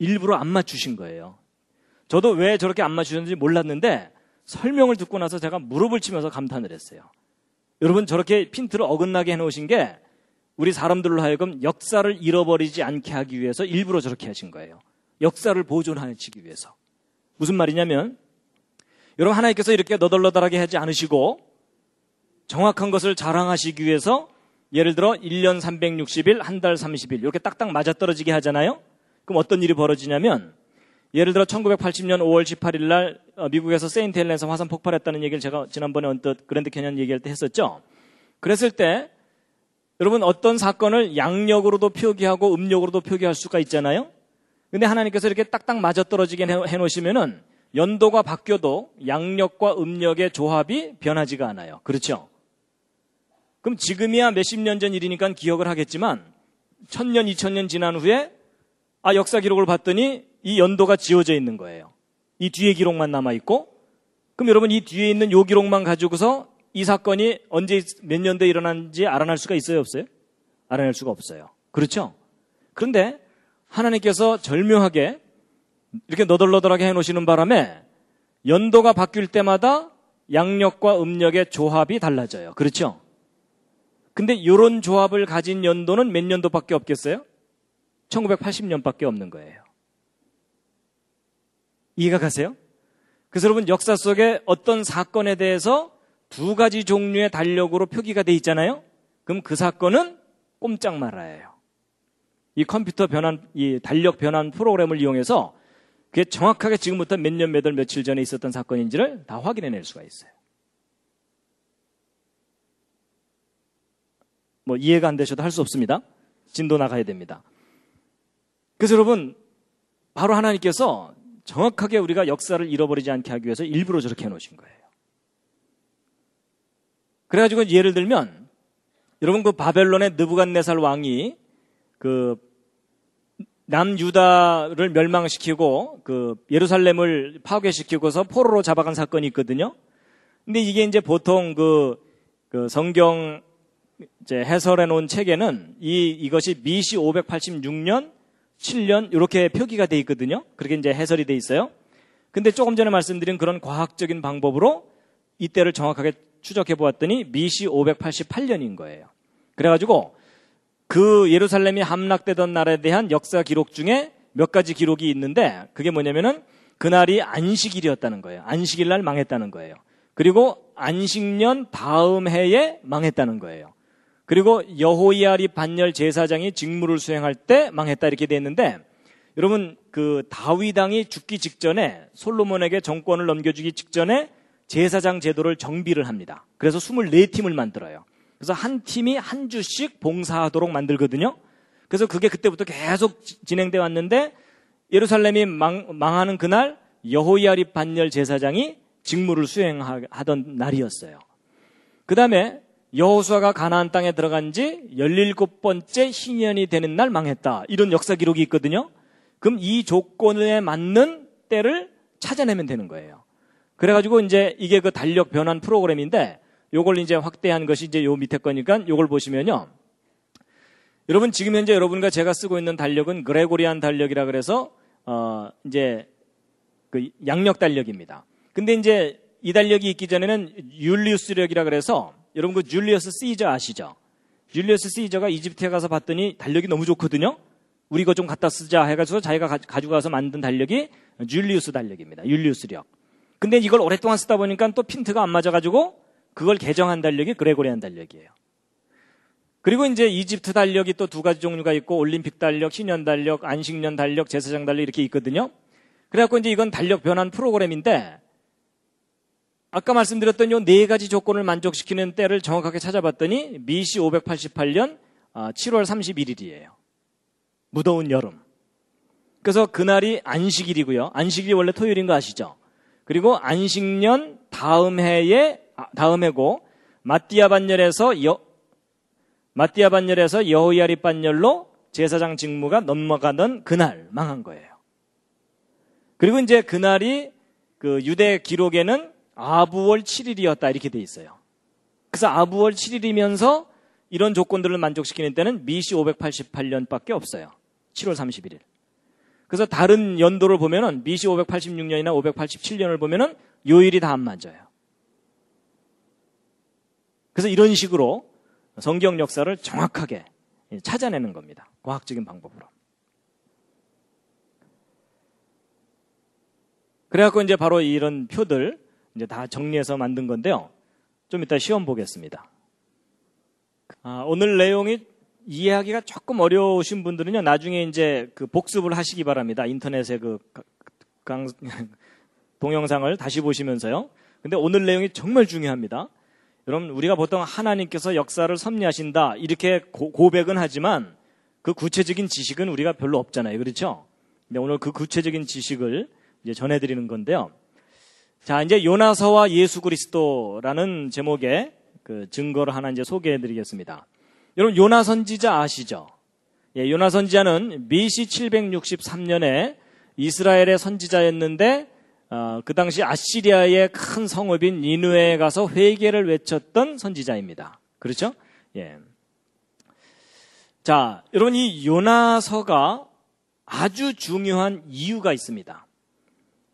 일부러 안 맞추신 거예요. 저도 왜 저렇게 안 맞추셨는지 몰랐는데 설명을 듣고 나서 제가 무릎을 치면서 감탄을 했어요. 여러분, 저렇게 핀트를 어긋나게 해놓으신 게 우리 사람들로 하여금 역사를 잃어버리지 않게 하기 위해서 일부러 저렇게 하신 거예요. 역사를 보존하기 위해서. 무슨 말이냐면 여러분 하나님께서 이렇게 너덜너덜하게 하지 않으시고 정확한 것을 자랑하시기 위해서 예를 들어 1년 360일, 한 달 30일 이렇게 딱딱 맞아떨어지게 하잖아요. 그럼 어떤 일이 벌어지냐면 예를 들어 1980년 5월 18일 날 어, 미국에서 세인트 헬렌에서 화산 폭발했다는 얘기를 제가 지난번에 언뜻 그랜드 캐년 얘기할 때 했었죠. 그랬을 때 여러분 어떤 사건을 양력으로도 표기하고 음력으로도 표기할 수가 있잖아요. 근데 하나님께서 이렇게 딱딱 맞아떨어지게 해놓으시면은 연도가 바뀌어도 양력과 음력의 조합이 변하지가 않아요. 그렇죠? 그럼 지금이야 몇십 년 전 일이니까 기억을 하겠지만 천년, 이천년 지난 후에 아 역사 기록을 봤더니 이 연도가 지워져 있는 거예요. 이 뒤에 기록만 남아 있고 그럼 여러분 이 뒤에 있는 요 기록만 가지고서 이 사건이 언제 몇 년도에 일어난지 알아낼 수가 있어요, 없어요? 알아낼 수가 없어요. 그렇죠? 그런데 하나님께서 절묘하게 이렇게 너덜너덜하게 해놓으시는 바람에 연도가 바뀔 때마다 양력과 음력의 조합이 달라져요. 그렇죠? 근데 이런 조합을 가진 연도는 몇 년도밖에 없겠어요? 1980년밖에 없는 거예요. 이해가 가세요? 그래서 여러분 역사 속에 어떤 사건에 대해서 두 가지 종류의 달력으로 표기가 돼 있잖아요. 그럼 그 사건은 꼼짝 말아요. 이 컴퓨터 변환, 이 달력 변환 프로그램을 이용해서 그게 정확하게 지금부터 몇 년, 몇 월, 며칠 전에 있었던 사건인지를 다 확인해낼 수가 있어요. 뭐 이해가 안 되셔도 할 수 없습니다. 진도 나가야 됩니다. 그래서 여러분, 바로 하나님께서 정확하게 우리가 역사를 잃어버리지 않게 하기 위해서 일부러 저렇게 해놓으신 거예요. 그래가지고 예를 들면, 여러분 그 바벨론의 느부간네 살 왕이 그 남유다를 멸망시키고 그 예루살렘을 파괴시키고서 포로로 잡아간 사건이 있거든요. 근데 이게 이제 보통 그, 그 성경 해설해 놓은 책에는 이 이것이 미시 586년 7년 이렇게 표기가 돼 있거든요. 그렇게 이제 해설이 돼 있어요. 근데 조금 전에 말씀드린 그런 과학적인 방법으로 이때를 정확하게 추적해 보았더니 미시 588년인 거예요. 그래가지고 그 예루살렘이 함락되던 날에 대한 역사 기록 중에 몇 가지 기록이 있는데 그게 뭐냐면은 그날이 안식일이었다는 거예요. 안식일 날 망했다는 거예요. 그리고 안식년 다음 해에 망했다는 거예요. 그리고 여호이아리 반열 제사장이 직무를 수행할 때 망했다 이렇게 돼 있는데 여러분 그 다윗왕이 죽기 직전에 솔로몬에게 정권을 넘겨주기 직전에 제사장 제도를 정비를 합니다. 그래서 24팀을 만들어요. 그래서 한 팀이 한 주씩 봉사하도록 만들거든요. 그래서 그게 그때부터 계속 진행돼 왔는데 예루살렘이 망, 하는 그날 여호야립 반열 제사장이 직무를 수행하던 날이었어요. 그 다음에 여호수아가 가나안 땅에 들어간 지 17번째 희년이 되는 날 망했다. 이런 역사 기록이 있거든요. 그럼 이 조건에 맞는 때를 찾아내면 되는 거예요. 그래가지고 이제 이게 그 달력 변환 프로그램인데 요걸 이제 확대한 것이 이제 요 밑에 거니까 요걸 보시면요. 여러분 지금 현재 여러분과 제가 쓰고 있는 달력은 그레고리안 달력이라 그래서 어 이제 그 양력 달력입니다. 근데 이제 이 달력이 있기 전에는 율리우스력이라 그래서 여러분 그 줄리어스 시저 아시죠? 율리어스 시저가 이집트에 가서 봤더니 달력이 너무 좋거든요. 우리 거 좀 갖다 쓰자 해가지고 자기가 가, 가지고 가서 만든 달력이 율리우스 달력입니다. 율리우스력. 근데 이걸 오랫동안 쓰다 보니까 또 핀트가 안 맞아가지고 그걸 개정한 달력이 그레고리안 달력이에요. 그리고 이제 이집트 달력이 또 두 가지 종류가 있고 올림픽 달력, 신년 달력, 안식년 달력, 제사장 달력 이렇게 있거든요. 그래갖고 이제 이건 달력 변환 프로그램인데 아까 말씀드렸던 요 네 가지 조건을 만족시키는 때를 정확하게 찾아봤더니 미시 588년 7월 31일이에요. 무더운 여름. 그래서 그날이 안식일이고요. 안식일이 원래 토요일인 거 아시죠? 그리고 안식년 다음 해에 아, 다음에고 마띠아 반열에서 여 마띠아 반열에서 여호야리 반열로 제사장 직무가 넘어가던 그날 망한 거예요. 그리고 이제 그날이 그 유대 기록에는 아부월 7일이었다 이렇게 돼 있어요. 그래서 아부월 7일이면서 이런 조건들을 만족시키는 때는 미시 588년밖에 없어요. 7월 31일. 그래서 다른 연도를 보면은 미시 586년이나 587년을 보면은 요일이 다 안 맞아요. 그래서 이런 식으로 성경 역사를 정확하게 찾아내는 겁니다. 과학적인 방법으로. 그래갖고 이제 바로 이런 표들 이제 다 정리해서 만든 건데요. 좀 이따 시험 보겠습니다. 아, 오늘 내용이 이해하기가 조금 어려우신 분들은요, 나중에 이제 그 복습을 하시기 바랍니다. 인터넷에 그 강, 동영상을 다시 보시면서요. 근데 오늘 내용이 정말 중요합니다. 여러분 우리가 보통 하나님께서 역사를 섭리하신다 이렇게 고, 백은 하지만 그 구체적인 지식은 우리가 별로 없잖아요. 그렇죠? 근 오늘 그 구체적인 지식을 이제 전해드리는 건데요. 자, 이제 요나서와 예수 그리스도라는 제목의 그 증거를 하나 이제 소개해드리겠습니다. 여러분 요나 선지자 아시죠? 예, 요나 선지자는 BC 763년에 이스라엘의 선지자였는데 어, 그 당시 아시리아의 큰 성읍인 니누에 가서 회개를 외쳤던 선지자입니다. 그렇죠? 예. 자, 여러분 이 요나서가 아주 중요한 이유가 있습니다.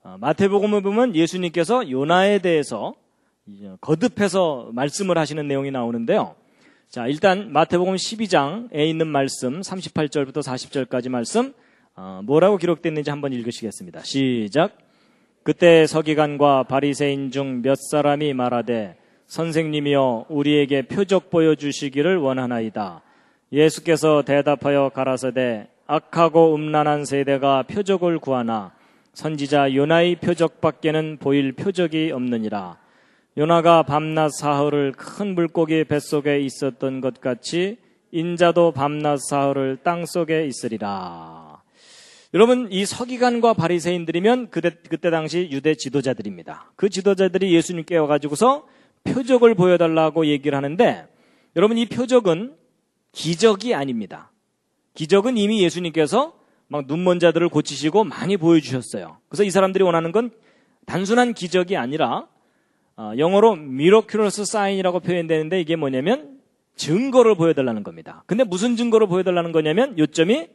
어, 마태복음을 보면 예수님께서 요나에 대해서 거듭해서 말씀을 하시는 내용이 나오는데요. 자, 일단 마태복음 12장에 있는 말씀 38절부터 40절까지 말씀 어, 뭐라고 기록됐는지 한번 읽으시겠습니다. 시작. 그때 서기관과 바리새인 중 몇 사람이 말하되 선생님이여 우리에게 표적 보여 주시기를 원하나이다. 예수께서 대답하여 가라사대 악하고 음란한 세대가 표적을 구하나 선지자 요나의 표적밖에는 보일 표적이 없느니라. 요나가 밤낮 사흘을 큰 물고기 뱃속에 있었던 것 같이 인자도 밤낮 사흘을 땅 속에 있으리라. 여러분 이 서기관과 바리새인들이면 그때, 그때 당시 유대 지도자들입니다. 그 지도자들이 예수님께 와가지고서 표적을 보여달라고 얘기를 하는데 여러분 이 표적은 기적이 아닙니다. 기적은 이미 예수님께서 막 눈먼 자들을 고치시고 많이 보여주셨어요. 그래서 이 사람들이 원하는 건 단순한 기적이 아니라 어, 영어로 miraculous sign이라고 표현되는데 이게 뭐냐면 증거를 보여달라는 겁니다. 근데 무슨 증거를 보여달라는 거냐면 요점이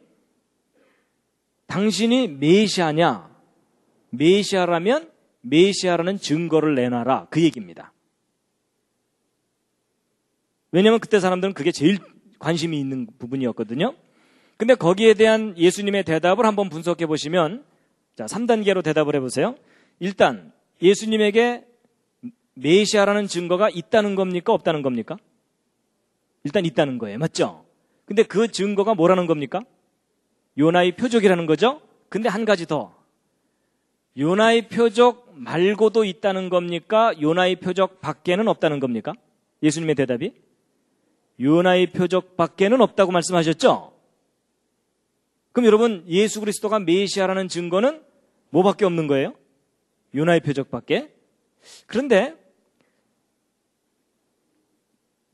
당신이 메시아냐? 메시아라면 메시아라는 증거를 내놔라. 그 얘기입니다. 왜냐면 하 그때 사람들은 그게 제일 관심이 있는 부분이었거든요. 근데 거기에 대한 예수님의 대답을 한번 분석해 보시면 자, 3단계로 대답을 해 보세요. 일단 예수님에게 메시아라는 증거가 있다는 겁니까? 없다는 겁니까? 일단 있다는 거예요. 맞죠? 근데 그 증거가 뭐라는 겁니까? 요나의 표적이라는 거죠. 근데 한 가지 더. 요나의 표적 말고도 있다는 겁니까? 요나의 표적 밖에는 없다는 겁니까? 예수님의 대답이 요나의 표적 밖에는 없다고 말씀하셨죠? 그럼 여러분 예수 그리스도가 메시아라는 증거는 뭐밖에 없는 거예요? 요나의 표적밖에. 그런데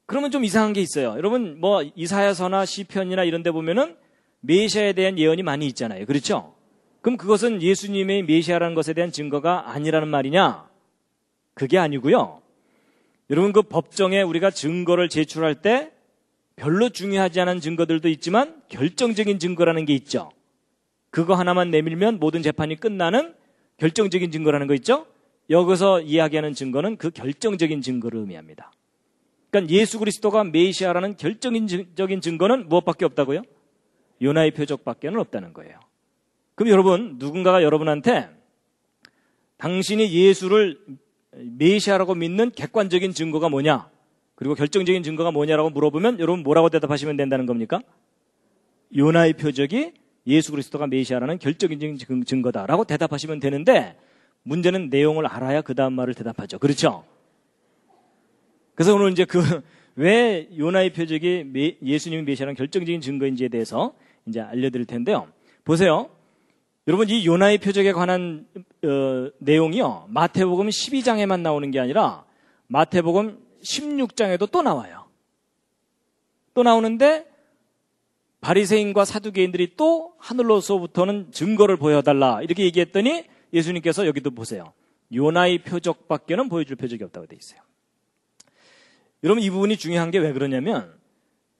그러면 좀 이상한 게 있어요. 여러분 뭐 이사야서나 시편이나 이런 데 보면은 메시아에 대한 예언이 많이 있잖아요. 그렇죠? 그럼 그것은 예수님의 메시아라는 것에 대한 증거가 아니라는 말이냐? 그게 아니고요. 여러분 그 법정에 우리가 증거를 제출할 때 별로 중요하지 않은 증거들도 있지만 결정적인 증거라는 게 있죠. 그거 하나만 내밀면 모든 재판이 끝나는 결정적인 증거라는 거 있죠? 여기서 이야기하는 증거는 그 결정적인 증거를 의미합니다. 그러니까 예수 그리스도가 메시아라는 결정적인 증거는 무엇밖에 없다고요? 요나의 표적밖에는 없다는 거예요. 그럼 여러분 누군가가 여러분한테 당신이 예수를 메시아라고 믿는 객관적인 증거가 뭐냐? 그리고 결정적인 증거가 뭐냐라고 물어보면 여러분 뭐라고 대답하시면 된다는 겁니까? 요나의 표적이 예수 그리스도가 메시아라는 결정적인 증거다라고 대답하시면 되는데 문제는 내용을 알아야 그 다음 말을 대답하죠. 그렇죠? 그래서 오늘 이제 그 왜 요나의 표적이 예수님이 메시아라는 결정적인 증거인지에 대해서 이제 알려드릴 텐데요. 보세요. 여러분 이 요나의 표적에 관한 어, 내용이요. 마태복음 12장에만 나오는 게 아니라 마태복음 16장에도 또 나와요. 또 나오는데 바리새인과 사두개인들이 또 하늘로서부터는 증거를 보여달라 이렇게 얘기했더니 예수님께서 여기도 보세요. 요나의 표적밖에는 보여줄 표적이 없다고 돼 있어요. 여러분 이 부분이 중요한 게 왜 그러냐면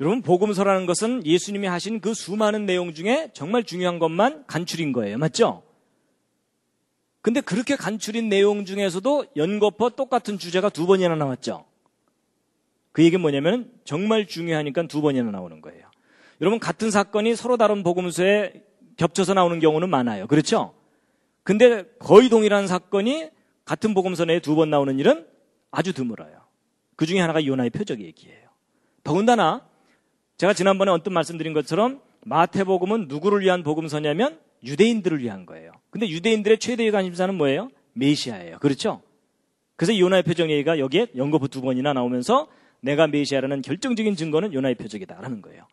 여러분 복음서라는 것은 예수님이 하신 그 수많은 내용 중에 정말 중요한 것만 간추린 거예요. 맞죠? 근데 그렇게 간추린 내용 중에서도 연거퍼 똑같은 주제가 두 번이나 나왔죠. 그 얘기는 뭐냐면 정말 중요하니까 두 번이나 나오는 거예요. 여러분 같은 사건이 서로 다른 복음서에 겹쳐서 나오는 경우는 많아요. 그렇죠? 근데 거의 동일한 사건이 같은 복음서 내에 두 번 나오는 일은 아주 드물어요. 그 중에 하나가 요나의 표적 얘기예요. 더군다나 제가 지난번에 언뜻 말씀드린 것처럼 마태복음은 누구를 위한 복음서냐면 유대인들을 위한 거예요. 근데 유대인들의 최대의 관심사는 뭐예요? 메시아예요. 그렇죠? 그래서 요나의 표적 얘기가 여기에 연거푸 두 번이나 나오면서 내가 메시아라는 결정적인 증거는 요나의 표적이다라는 거예요.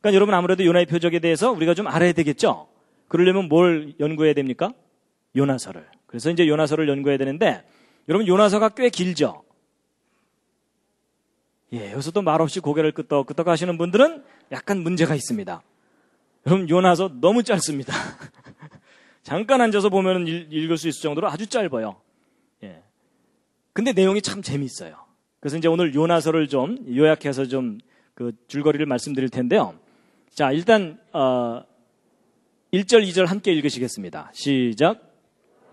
그러니까 여러분 아무래도 요나의 표적에 대해서 우리가 좀 알아야 되겠죠? 그러려면 뭘 연구해야 됩니까? 요나서를. 그래서 이제 요나서를 연구해야 되는데 여러분 요나서가 꽤 길죠? 예, 여기서도 말없이 고개를 끄덕끄덕 하시는 분들은 약간 문제가 있습니다. 여러분, 요나서 너무 짧습니다. 잠깐 앉아서 보면 읽을 수 있을 정도로 아주 짧아요. 예. 근데 내용이 참 재미있어요. 그래서 이제 오늘 요나서를 좀 요약해서 좀 그 줄거리를 말씀드릴 텐데요. 자, 일단, 어, 1절, 2절 함께 읽으시겠습니다. 시작.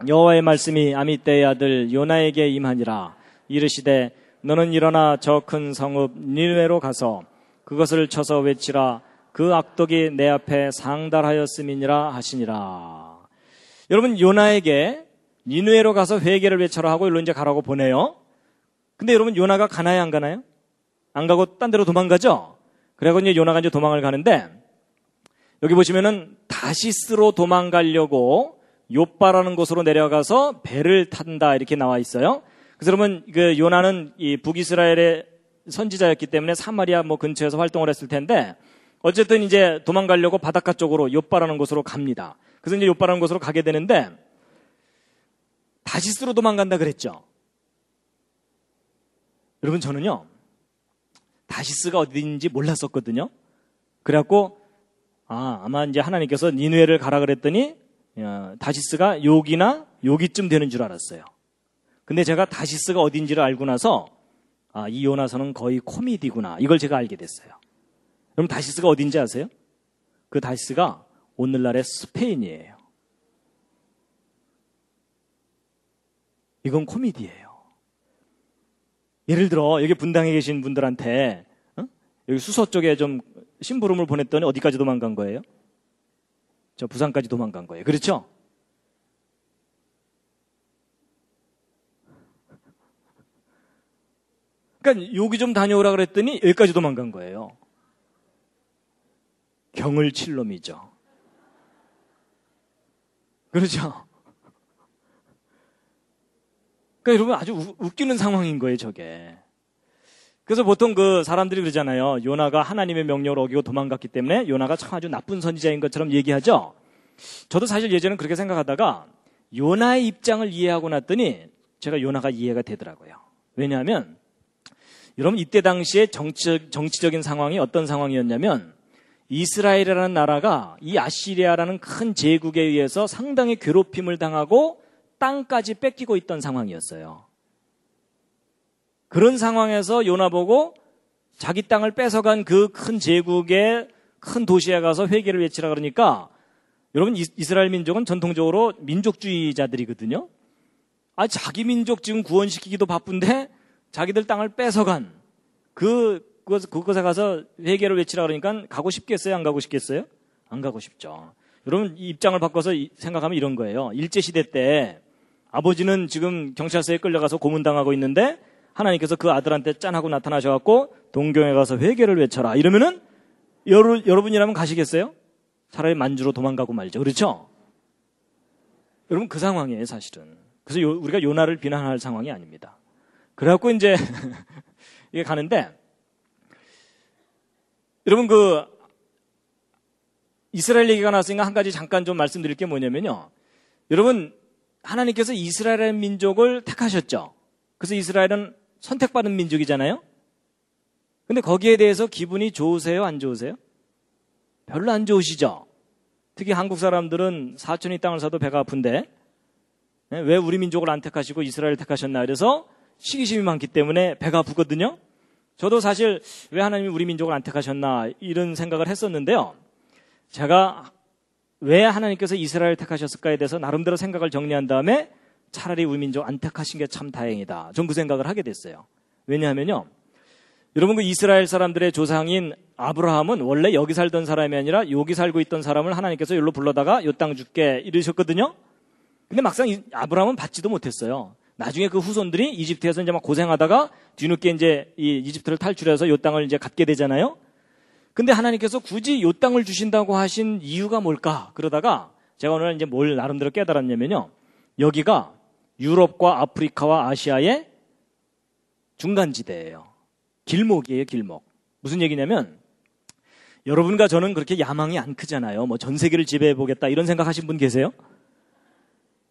여호와의 말씀이 아미떼의 아들 요나에게 임하니라. 이르시되 너는 일어나 저 큰 성읍 니느웨로 가서 그것을 쳐서 외치라 그악독이내 앞에 상달하였음이니라 하시니라. 여러분 요나에게 니느웨로 가서 회개를 외쳐라 하고 일로 이제 가라고 보내요. 근데 여러분 요나가 가나요 안 가나요? 안 가고 딴 데로 도망가죠. 그래고 이제 요나가 이제 도망을 가는데 여기 보시면은 다시스로 도망가려고 요빠라는 곳으로 내려가서 배를 탄다 이렇게 나와 있어요. 그래서 여러분 그 요나는 이 북이스라엘의 선지자였기 때문에 사마리아 뭐 근처에서 활동을 했을 텐데 어쨌든 이제 도망가려고 바닷가 쪽으로 요바라는 곳으로 갑니다. 그래서 이제 요바라는 곳으로 가게 되는데 다시스로 도망간다 그랬죠. 여러분 저는요 다시스가 어디인지 몰랐었거든요. 그래갖고 아 아마 이제 하나님께서 니누에를 가라 그랬더니 어, 다시스가 여기나 여기쯤 되는 줄 알았어요. 근데 제가 다시스가 어딘지를 알고 나서 아, 이 요나서는 거의 코미디구나. 이걸 제가 알게 됐어요. 그럼 다시스가 어딘지 아세요? 그 다시스가 오늘날의 스페인이에요. 이건 코미디예요. 예를 들어 여기 분당에 계신 분들한테 어? 여기 수서 쪽에 좀 심부름을 보냈더니 어디까지 도망간 거예요? 저 부산까지 도망간 거예요. 그렇죠? 그러니까 여기 좀 다녀오라 그랬더니 여기까지 도망간 거예요. 경을 칠 놈이죠. 그렇죠? 그러니까 여러분 아주 우, 웃기는 상황인 거예요, 저게. 그래서 보통 그 사람들이 그러잖아요. 요나가 하나님의 명령을 어기고 도망갔기 때문에 요나가 참 아주 나쁜 선지자인 것처럼 얘기하죠. 저도 사실 예전엔 그렇게 생각하다가 요나의 입장을 이해하고 났더니 제가 요나가 이해가 되더라고요. 왜냐하면 여러분 이때 당시에 정치적, 정치적인 상황이 어떤 상황이었냐면 이스라엘이라는 나라가 이 아시리아라는 큰 제국에 의해서 상당히 괴롭힘을 당하고 땅까지 뺏기고 있던 상황이었어요. 그런 상황에서 요나 보고 자기 땅을 뺏어간 그 큰 제국의 큰 도시에 가서 회개를 외치라 그러니까 여러분 이스라엘 민족은 전통적으로 민족주의자들이거든요. 아 자기 민족 지금 구원시키기도 바쁜데 자기들 땅을 뺏어간 그, 그것, 그것에 가서 회개를 외치라 그러니까 가고 싶겠어요? 안 가고 싶겠어요? 안 가고 싶죠. 여러분, 입장을 바꿔서 생각하면 이런 거예요. 일제시대 때 아버지는 지금 경찰서에 끌려가서 고문당하고 있는데 하나님께서 그 아들한테 짠하고 나타나셔갖고 동경에 가서 회개를 외쳐라. 이러면은 여러, 여러분이라면 가시겠어요? 차라리 만주로 도망가고 말죠. 그렇죠? 여러분 그 상황이에요, 사실은. 그래서 요, 우리가 요나를 비난할 상황이 아닙니다. 그래갖고 이제 이게 가는데 여러분 그 이스라엘 얘기가 나왔으니까 한 가지 잠깐 좀 말씀드릴 게 뭐냐면요. 여러분 하나님께서 이스라엘 민족을 택하셨죠. 그래서 이스라엘은 선택받은 민족이잖아요. 근데 거기에 대해서 기분이 좋으세요? 안 좋으세요? 별로 안 좋으시죠? 특히 한국 사람들은 사촌이 땅을 사도 배가 아픈데 네, 왜 우리 민족을 안 택하시고 이스라엘 을 택하셨나 그래서 시기심이 많기 때문에 배가 아프거든요. 저도 사실 왜 하나님이 우리 민족을 안 택하셨나 이런 생각을 했었는데요. 제가 왜 하나님께서 이스라엘 을 택하셨을까에 대해서 나름대로 생각을 정리한 다음에 차라리 우리 민족 안 택하신 게 참 다행이다. 전 그 생각을 하게 됐어요. 왜냐하면요. 여러분 그 이스라엘 사람들의 조상인 아브라함은 원래 여기 살던 사람이 아니라 여기 살고 있던 사람을 하나님께서 여기로 불러다가 요땅 줄게 이러셨거든요. 근데 막상 아브라함은 받지도 못했어요. 나중에 그 후손들이 이집트에서 이제 막 고생하다가 뒤늦게 이제 이 이집트를 탈출해서 요 땅을 이제 갖게 되잖아요. 근데 하나님께서 굳이 요 땅을 주신다고 하신 이유가 뭘까? 그러다가 제가 오늘 이제 뭘 나름대로 깨달았냐면요. 여기가 유럽과 아프리카와 아시아의 중간지대예요. 길목이에요, 길목. 무슨 얘기냐면 여러분과 저는 그렇게 야망이 안 크잖아요. 뭐 전 세계를 지배해 보겠다 이런 생각하신 분 계세요?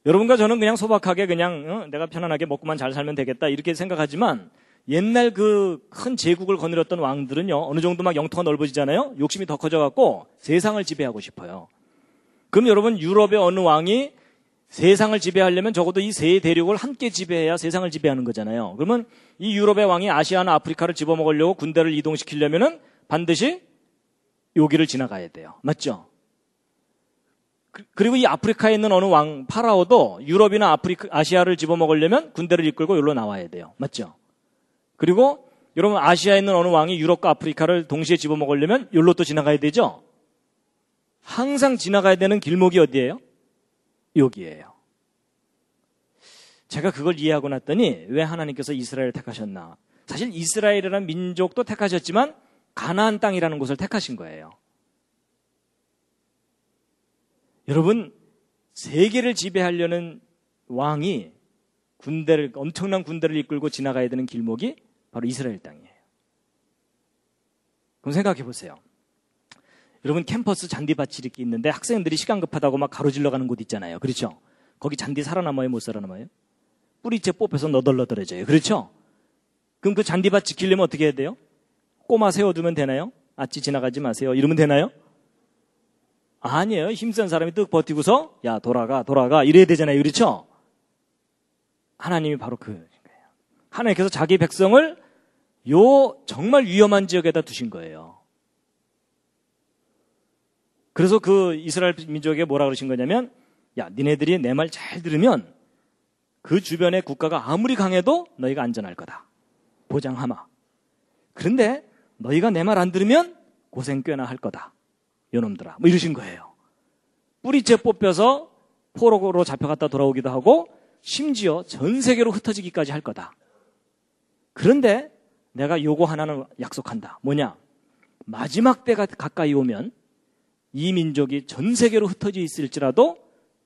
여러분과 저는 그냥 소박하게 그냥 어? 내가 편안하게 먹고만 잘 살면 되겠다 이렇게 생각하지만 옛날 그 큰 제국을 거느렸던 왕들은요 어느 정도 막 영토가 넓어지잖아요 욕심이 더 커져갖고 세상을 지배하고 싶어요. 그럼 여러분 유럽의 어느 왕이 세상을 지배하려면 적어도 이 세 대륙을 함께 지배해야 세상을 지배하는 거잖아요. 그러면 이 유럽의 왕이 아시아나 아프리카를 집어먹으려고 군대를 이동시키려면은 반드시 여기를 지나가야 돼요. 맞죠? 그, 그리고 이 아프리카에 있는 어느 왕 파라오도 유럽이나 아프리카 아시아를 집어먹으려면 군대를 이끌고 여기로 나와야 돼요. 맞죠? 그리고 여러분 아시아에 있는 어느 왕이 유럽과 아프리카를 동시에 집어먹으려면 여기로 또 지나가야 되죠? 항상 지나가야 되는 길목이 어디예요? 여기예요. 제가 그걸 이해하고 났더니 왜 하나님께서 이스라엘을 택하셨나? 사실 이스라엘이라는 민족도 택하셨지만 가나안 땅이라는 곳을 택하신 거예요. 여러분, 세계를 지배하려는 왕이 군대를, 엄청난 군대를 이끌고 지나가야 되는 길목이 바로 이스라엘 땅이에요. 그럼 생각해 보세요. 여러분 캠퍼스 잔디밭이 이렇게 있는데 학생들이 시간 급하다고 막 가로질러 가는 곳 있잖아요. 그렇죠? 거기 잔디 살아남아요, 못 살아남아요? 뿌리째 뽑혀서 너덜너덜해져요. 그렇죠? 그럼 그 잔디밭 지키려면 어떻게 해야 돼요? 꼬마 세워두면 되나요? 아찌 지나가지 마세요. 이러면 되나요? 아니에요. 힘센 사람이 뚝 버티고서 야 돌아가 돌아가 이래야 되잖아요. 그렇죠? 하나님이 바로 그 거예요. 하나님께서 자기 백성을 요 정말 위험한 지역에다 두신 거예요. 그래서 그 이스라엘 민족에게 뭐라 그러신 거냐면 야 니네들이 내 말 잘 들으면 그 주변의 국가가 아무리 강해도 너희가 안전할 거다. 보장하마. 그런데 너희가 내 말 안 들으면 고생 꽤나 할 거다. 요놈들아. 뭐 이러신 거예요. 뿌리째 뽑혀서 포로로 잡혀갔다 돌아오기도 하고 심지어 전 세계로 흩어지기까지 할 거다. 그런데 내가 요거 하나는 약속한다. 뭐냐? 마지막 때가 가까이 오면 이 민족이 전 세계로 흩어져 있을지라도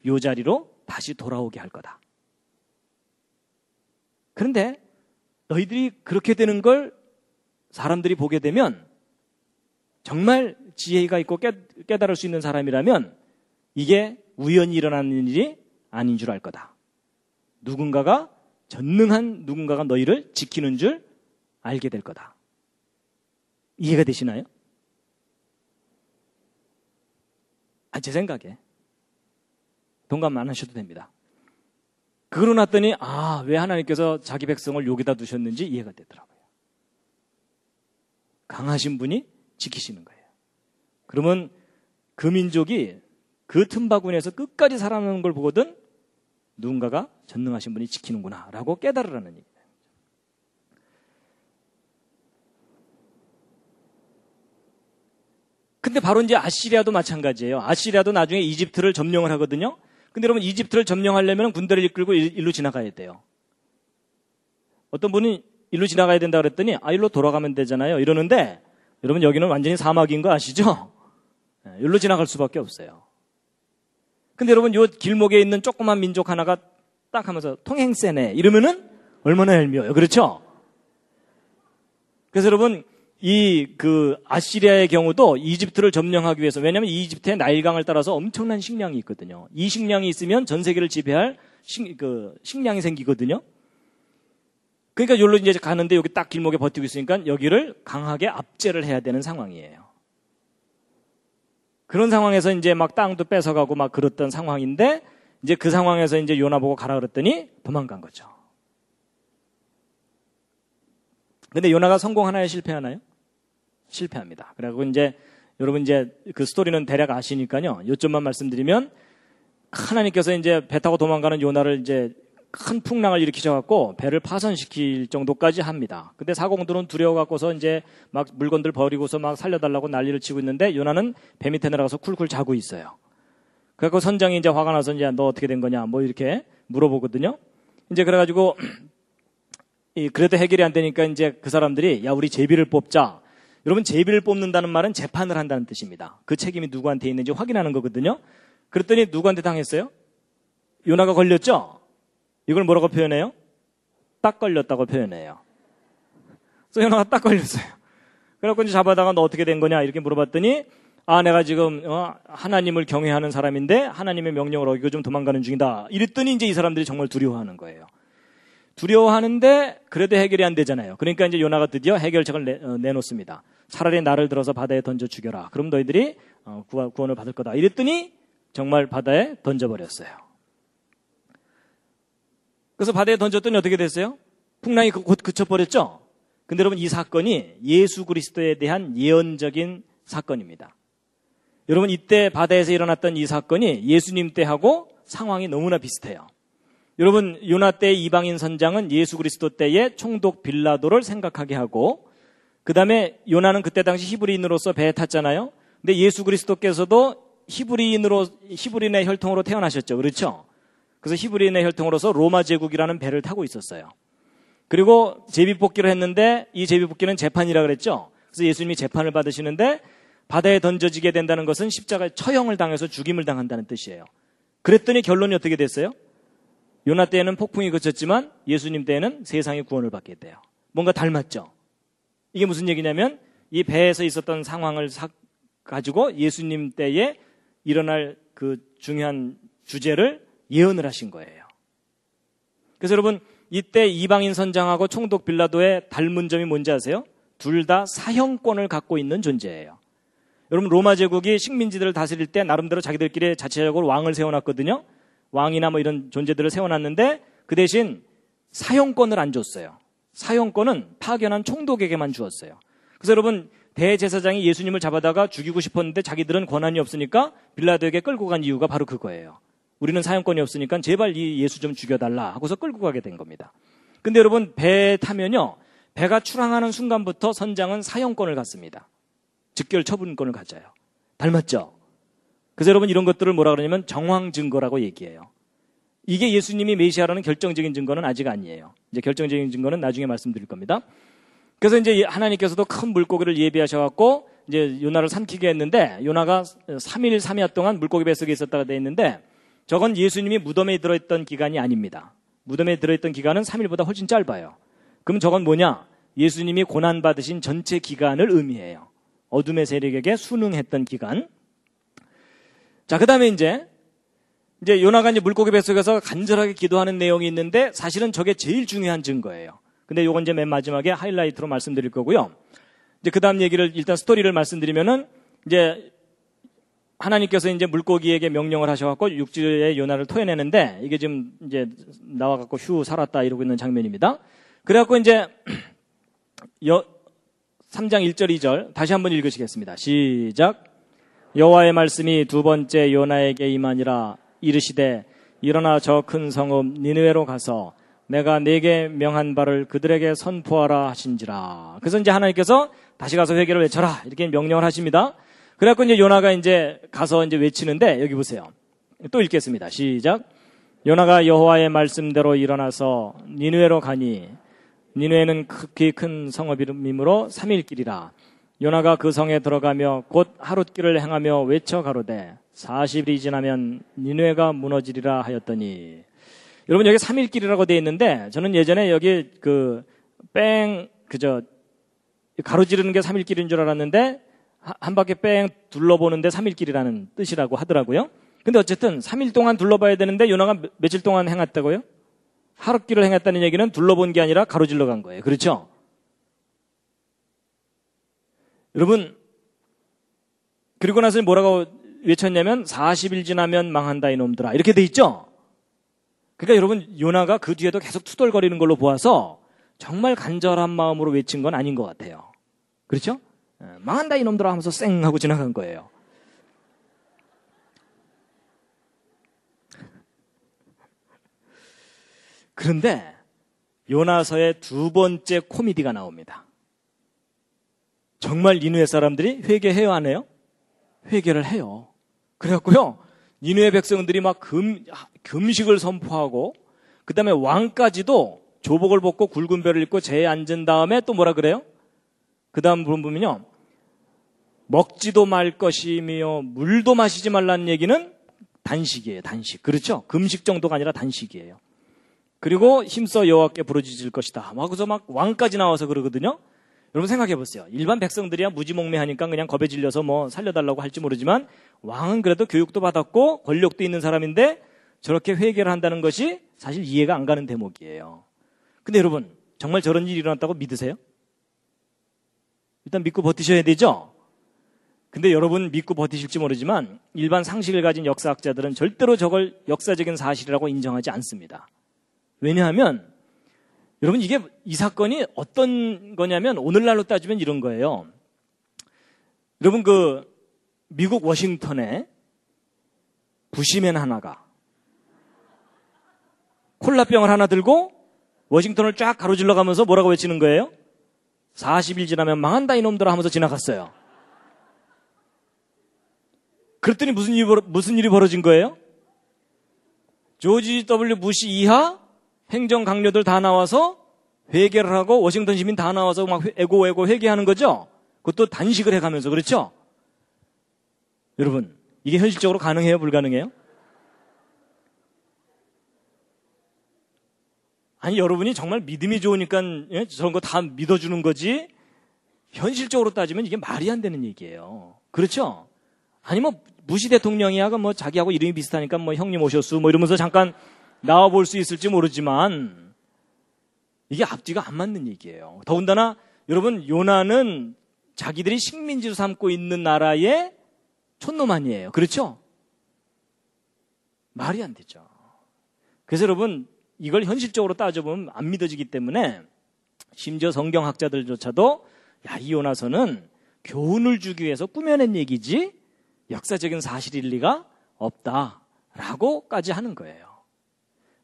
요 자리로 다시 돌아오게 할 거다. 그런데 너희들이 그렇게 되는 걸 사람들이 보게 되면 정말 지혜가 있고 깨, 깨달을 수 있는 사람이라면 이게 우연히 일어나는 일이 아닌 줄 알 거다. 누군가가 전능한 누군가가 너희를 지키는 줄 알게 될 거다. 이해가 되시나요? 아, 제 생각에. 동감 안 하셔도 됩니다. 그러고 났더니, 아, 왜 하나님께서 자기 백성을 여기다 두셨는지 이해가 되더라고요. 강하신 분이 지키시는 거예요. 그러면 그 민족이 그 틈바구니에서 끝까지 살아남는 걸 보거든 누군가가 전능하신 분이 지키는구나라고 깨달으라는 얘기예요. 근데 바로 이제 아시리아도 마찬가지예요. 아시리아도 나중에 이집트를 점령을 하거든요. 근데 여러분 이집트를 점령하려면 군대를 이끌고 일로 지나가야 돼요. 어떤 분이 일로 지나가야 된다 그랬더니 아 일로 돌아가면 되잖아요. 이러는데 여러분 여기는 완전히 사막인 거 아시죠? 예, 여기로 지나갈 수밖에 없어요. 근데 여러분 요 길목에 있는 조그만 민족 하나가 딱 하면서 통행세네 이러면은 얼마나 얄미워요. 그렇죠? 그래서 여러분 이 그 아시리아의 경우도 이집트를 점령하기 위해서 왜냐하면 이집트의 나일강을 따라서 엄청난 식량이 있거든요. 이 식량이 있으면 전 세계를 지배할 식, 그 식량이 생기거든요. 그러니까 여기로 이제 가는데 여기 딱 길목에 버티고 있으니까 여기를 강하게 압제를 해야 되는 상황이에요. 그런 상황에서 이제 막 땅도 뺏어가고 막 그랬던 상황인데 이제 그 상황에서 이제 요나 보고 가라 그랬더니 도망간 거죠. 근데 요나가 성공하나요? 실패하나요? 실패합니다. 그리고 이제 여러분 이제 그 스토리는 대략 아시니까요. 요점만 말씀드리면 하나님께서 이제 배 타고 도망가는 요나를 이제 큰 풍랑을 일으키셔갖고 배를 파손시킬 정도까지 합니다. 근데 사공들은 두려워갖고서 이제 막 물건들 버리고서 막 살려달라고 난리를 치고 있는데 요나는 배 밑에 내려가서 쿨쿨 자고 있어요. 그래갖고 선장이 이제 화가 나서 이제 너 어떻게 된 거냐 뭐 이렇게 물어보거든요. 이제 그래가지고 그래도 해결이 안 되니까 이제 그 사람들이 야 우리 제비를 뽑자. 여러분 제비를 뽑는다는 말은 재판을 한다는 뜻입니다. 그 책임이 누구한테 있는지 확인하는 거거든요. 그랬더니 누구한테 당했어요? 요나가 걸렸죠. 이걸 뭐라고 표현해요? 딱 걸렸다고 표현해요. 소연아가 딱 걸렸어요. 그래갖고 이제 잡아다가 너 어떻게 된 거냐 이렇게 물어봤더니 아 내가 지금 어, 하나님을 경외하는 사람인데 하나님의 명령을 어기고 좀 도망가는 중이다. 이랬더니 이제 이 사람들이 정말 두려워하는 거예요. 두려워하는데 그래도 해결이 안 되잖아요. 그러니까 이제 요나가 드디어 해결책을 내, 어, 내놓습니다. 차라리 나를 들어서 바다에 던져 죽여라. 그럼 너희들이 어, 구원을 받을 거다. 이랬더니 정말 바다에 던져버렸어요. 그래서 바다에 던졌더니 어떻게 됐어요? 풍랑이 그 곧 그쳐버렸죠? 근데 여러분 이 사건이 예수 그리스도에 대한 예언적인 사건입니다. 여러분 이때 바다에서 일어났던 이 사건이 예수님 때하고 상황이 너무나 비슷해요. 여러분 요나 때 이방인 선장은 예수 그리스도 때의 총독 빌라도를 생각하게 하고 그 다음에 요나는 그때 당시 히브리인으로서 배에 탔잖아요. 근데 예수 그리스도께서도 히브리인으로 히브리인의 혈통으로 태어나셨죠. 그렇죠? 그래서 히브리인의 혈통으로서 로마 제국이라는 배를 타고 있었어요. 그리고 제비뽑기를 했는데 이 제비뽑기는 재판이라 그랬죠. 그래서 예수님이 재판을 받으시는데 바다에 던져지게 된다는 것은 십자가에 처형을 당해서 죽임을 당한다는 뜻이에요. 그랬더니 결론이 어떻게 됐어요? 요나 때에는 폭풍이 그쳤지만 예수님 때에는 세상의 구원을 받게 돼요. 뭔가 닮았죠. 이게 무슨 얘기냐면 이 배에서 있었던 상황을 가지고 예수님 때에 일어날 그 중요한 주제를 예언을 하신 거예요. 그래서 여러분 이때 이방인 선장하고 총독 빌라도의 닮은 점이 뭔지 아세요? 둘 다 사형권을 갖고 있는 존재예요. 여러분 로마 제국이 식민지들을 다스릴 때 나름대로 자기들끼리 자체적으로 왕을 세워놨거든요. 왕이나 뭐 이런 존재들을 세워놨는데 그 대신 사형권을 안 줬어요. 사형권은 파견한 총독에게만 주었어요. 그래서 여러분 대제사장이 예수님을 잡아다가 죽이고 싶었는데 자기들은 권한이 없으니까 빌라도에게 끌고 간 이유가 바로 그거예요. 우리는 사용권이 없으니까 제발 이 예수 좀 죽여달라 하고서 끌고 가게 된 겁니다. 근데 여러분 배 타면요. 배가 출항하는 순간부터 선장은 사형권을 갖습니다. 즉결 처분권을 가져요. 닮았죠? 그래서 여러분 이런 것들을 뭐라 그러냐면 정황 증거라고 얘기해요. 이게 예수님이 메시아라는 결정적인 증거는 아직 아니에요. 이제 결정적인 증거는 나중에 말씀드릴 겁니다. 그래서 이제 하나님께서도 큰 물고기를 예비하셔갖고 이제 요나를 삼키게 했는데 요나가 3일 3야 동안 물고기 뱃속에 있었다가 돼 있는데 저건 예수님이 무덤에 들어있던 기간이 아닙니다. 무덤에 들어있던 기간은 3일보다 훨씬 짧아요. 그럼 저건 뭐냐? 예수님이 고난받으신 전체 기간을 의미해요. 어둠의 세력에게 순응했던 기간. 자, 그 다음에 이제, 이제 요나가 이제 물고기 뱃속에서 간절하게 기도하는 내용이 있는데 사실은 저게 제일 중요한 증거예요. 근데 요건 이제 맨 마지막에 하이라이트로 말씀드릴 거고요. 이제 그 다음 얘기를 일단 스토리를 말씀드리면은 이제 하나님께서 이제 물고기에게 명령을 하셔갖고 육지의 요나를 토해내는데 이게 지금 이제 나와갖고 휴 살았다 이러고 있는 장면입니다. 그래갖고 이제 여, 3장 1절 2절 다시 한번 읽으시겠습니다. 시작. 여호와의 말씀이 두 번째 요나에게 임하니라 이르시되 일어나 저 큰 성읍 니느웨로 가서 내가 네게 명한 바를 그들에게 선포하라 하신지라. 그래서 이제 하나님께서 다시 가서 회개를 외쳐라 이렇게 명령을 하십니다. 그래갖고 이제 요나가 이제 가서 이제 외치는데 여기 보세요. 또 읽겠습니다. 시작. 요나가 여호와의 말씀대로 일어나서 니누에로 가니 니누에는 극히 큰 성읍이므로 삼일길이라 요나가 그 성에 들어가며 곧 하룻길을 행하며 외쳐 가로되 40일이 지나면 니누에가 무너지리라 하였더니 여러분 여기 삼일길이라고 되어 있는데 저는 예전에 여기 그뺑 그저 가로지르는 게 삼일길인 줄 알았는데 한 바퀴 뺑 둘러보는데 3일길이라는 뜻이라고 하더라고요. 근데 어쨌든 3일 동안 둘러봐야 되는데 요나가 며칠 동안 행했다고요? 하루 길을 행했다는 얘기는 둘러본 게 아니라 가로질러 간 거예요. 그렇죠? 여러분, 그리고 나서 뭐라고 외쳤냐면 40일 지나면 망한다 이놈들아. 이렇게 돼 있죠? 그러니까 여러분, 요나가 그 뒤에도 계속 투덜거리는 걸로 보아서 정말 간절한 마음으로 외친 건 아닌 것 같아요. 그렇죠? 예, 망한다 이놈들아 하면서 쌩 하고 지나간 거예요. 그런데 요나서의 두 번째 코미디가 나옵니다. 정말 니누의 사람들이 회개해요 안 해요? 회개를 해요. 그래갖고요. 니누의 백성들이 막 금, 금식을 선포하고 그 다음에 왕까지도 조복을 벗고 굵은 배를 입고 재에 앉은 다음에 또 뭐라 그래요? 그 다음 부분 보면요. 먹지도 말 것이며 물도 마시지 말라는 얘기는 단식이에요. 단식. 그렇죠? 금식 정도가 아니라 단식이에요. 그리고 힘써 여호와께 부르짖을 것이다. 하고서 막 왕까지 나와서 그러거든요. 여러분 생각해 보세요. 일반 백성들이야 무지몽매하니까 그냥 겁에 질려서 뭐 살려달라고 할지 모르지만 왕은 그래도 교육도 받았고 권력도 있는 사람인데 저렇게 회개를 한다는 것이 사실 이해가 안 가는 대목이에요. 근데 여러분 정말 저런 일이 일어났다고 믿으세요? 일단 믿고 버티셔야 되죠? 근데 여러분 믿고 버티실지 모르지만 일반 상식을 가진 역사학자들은 절대로 저걸 역사적인 사실이라고 인정하지 않습니다. 왜냐하면 여러분 이게 이 사건이 어떤 거냐면 오늘날로 따지면 이런 거예요. 여러분 그 미국 워싱턴에 부시맨 하나가 콜라병을 하나 들고 워싱턴을 쫙 가로질러 가면서 뭐라고 외치는 거예요? 40일 지나면 망한다 이놈들아 하면서 지나갔어요. 그랬더니 무슨 일이, 벌어, 무슨 일이 벌어진 거예요? 조지 W. 부시 이하 행정 강료들 다 나와서 회계를 하고 워싱턴 시민 다 나와서 막에고에고회계하는 거죠. 그것도 단식을 해가면서 그렇죠. 여러분 이게 현실적으로 가능해요? 불가능해요? 아니, 여러분이 정말 믿음이 좋으니까 예? 저런 거 다 믿어주는 거지? 현실적으로 따지면 이게 말이 안 되는 얘기예요. 그렇죠? 아니, 뭐, 무시 대통령이야, 뭐, 자기하고 이름이 비슷하니까 뭐, 형님 오셨수, 뭐 이러면서 잠깐 나와 볼 수 있을지 모르지만, 이게 앞뒤가 안 맞는 얘기예요. 더군다나, 여러분, 요나는 자기들이 식민지로 삼고 있는 나라의 촌놈 아니에요. 그렇죠? 말이 안 되죠. 그래서 여러분, 이걸 현실적으로 따져보면 안 믿어지기 때문에 심지어 성경학자들조차도 야, 이 요나서는 교훈을 주기 위해서 꾸며낸 얘기지 역사적인 사실일 리가 없다라고까지 하는 거예요.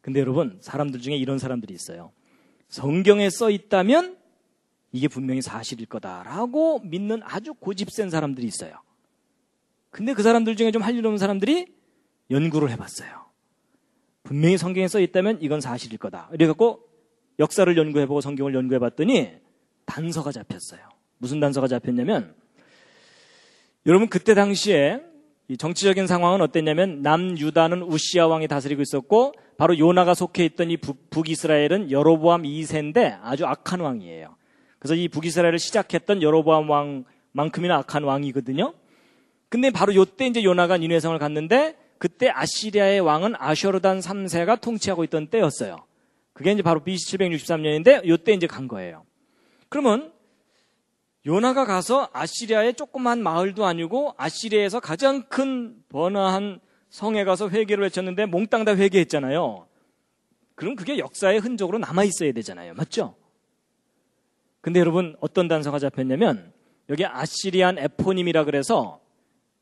근데 여러분, 사람들 중에 이런 사람들이 있어요. 성경에 써 있다면 이게 분명히 사실일 거다라고 믿는 아주 고집센 사람들이 있어요. 근데 그 사람들 중에 좀 할 일 없는 사람들이 연구를 해봤어요. 분명히 성경에 써 있다면 이건 사실일 거다. 그래갖고 역사를 연구해보고 성경을 연구해봤더니 단서가 잡혔어요. 무슨 단서가 잡혔냐면 여러분 그때 당시에 정치적인 상황은 어땠냐면 남유다는 우시아 왕이 다스리고 있었고 바로 요나가 속해 있던 이 북, 이스라엘은 여로보암 2세인데 아주 악한 왕이에요. 그래서 이 북이스라엘을 시작했던 여로보암 왕만큼이나 악한 왕이거든요. 근데 바로 요 때 이제 요나가 니네성을 갔는데 그때 아시리아의 왕은 아쇼르단 3세가 통치하고 있던 때였어요. 그게 이제 바로 BC 763년인데 요때 이제 간 거예요. 그러면 요나가 가서 아시리아의 조그만 마을도 아니고 아시리아에서 가장 큰 번화한 성에 가서 회개를 외쳤는데 몽땅 다 회개했잖아요. 그럼 그게 역사의 흔적으로 남아 있어야 되잖아요. 맞죠? 근데 여러분 어떤 단서가 잡혔냐면 여기 아시리안 에포님이라 그래서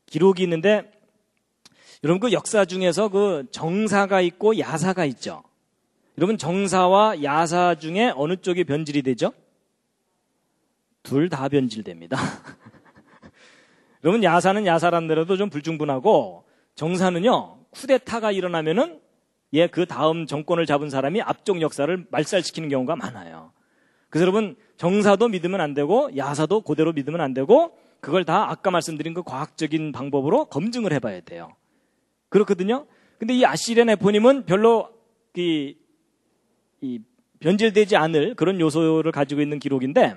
기록이 있는데 여러분 그 역사 중에서 그 정사가 있고 야사가 있죠. 여러분 정사와 야사 중에 어느 쪽이 변질이 되죠? 둘 다 변질됩니다. 여러분 야사는 야사란 대로도 좀 불충분하고 정사는요 쿠데타가 일어나면은 예그 다음 정권을 잡은 사람이 앞쪽 역사를 말살시키는 경우가 많아요. 그래서 여러분 정사도 믿으면 안 되고 야사도 그대로 믿으면 안 되고 그걸 다 아까 말씀드린 그 과학적인 방법으로 검증을 해봐야 돼요. 그렇거든요. 근데 이 아시리아 네포님은 별로 이, 그 이 변질되지 않을 그런 요소를 가지고 있는 기록인데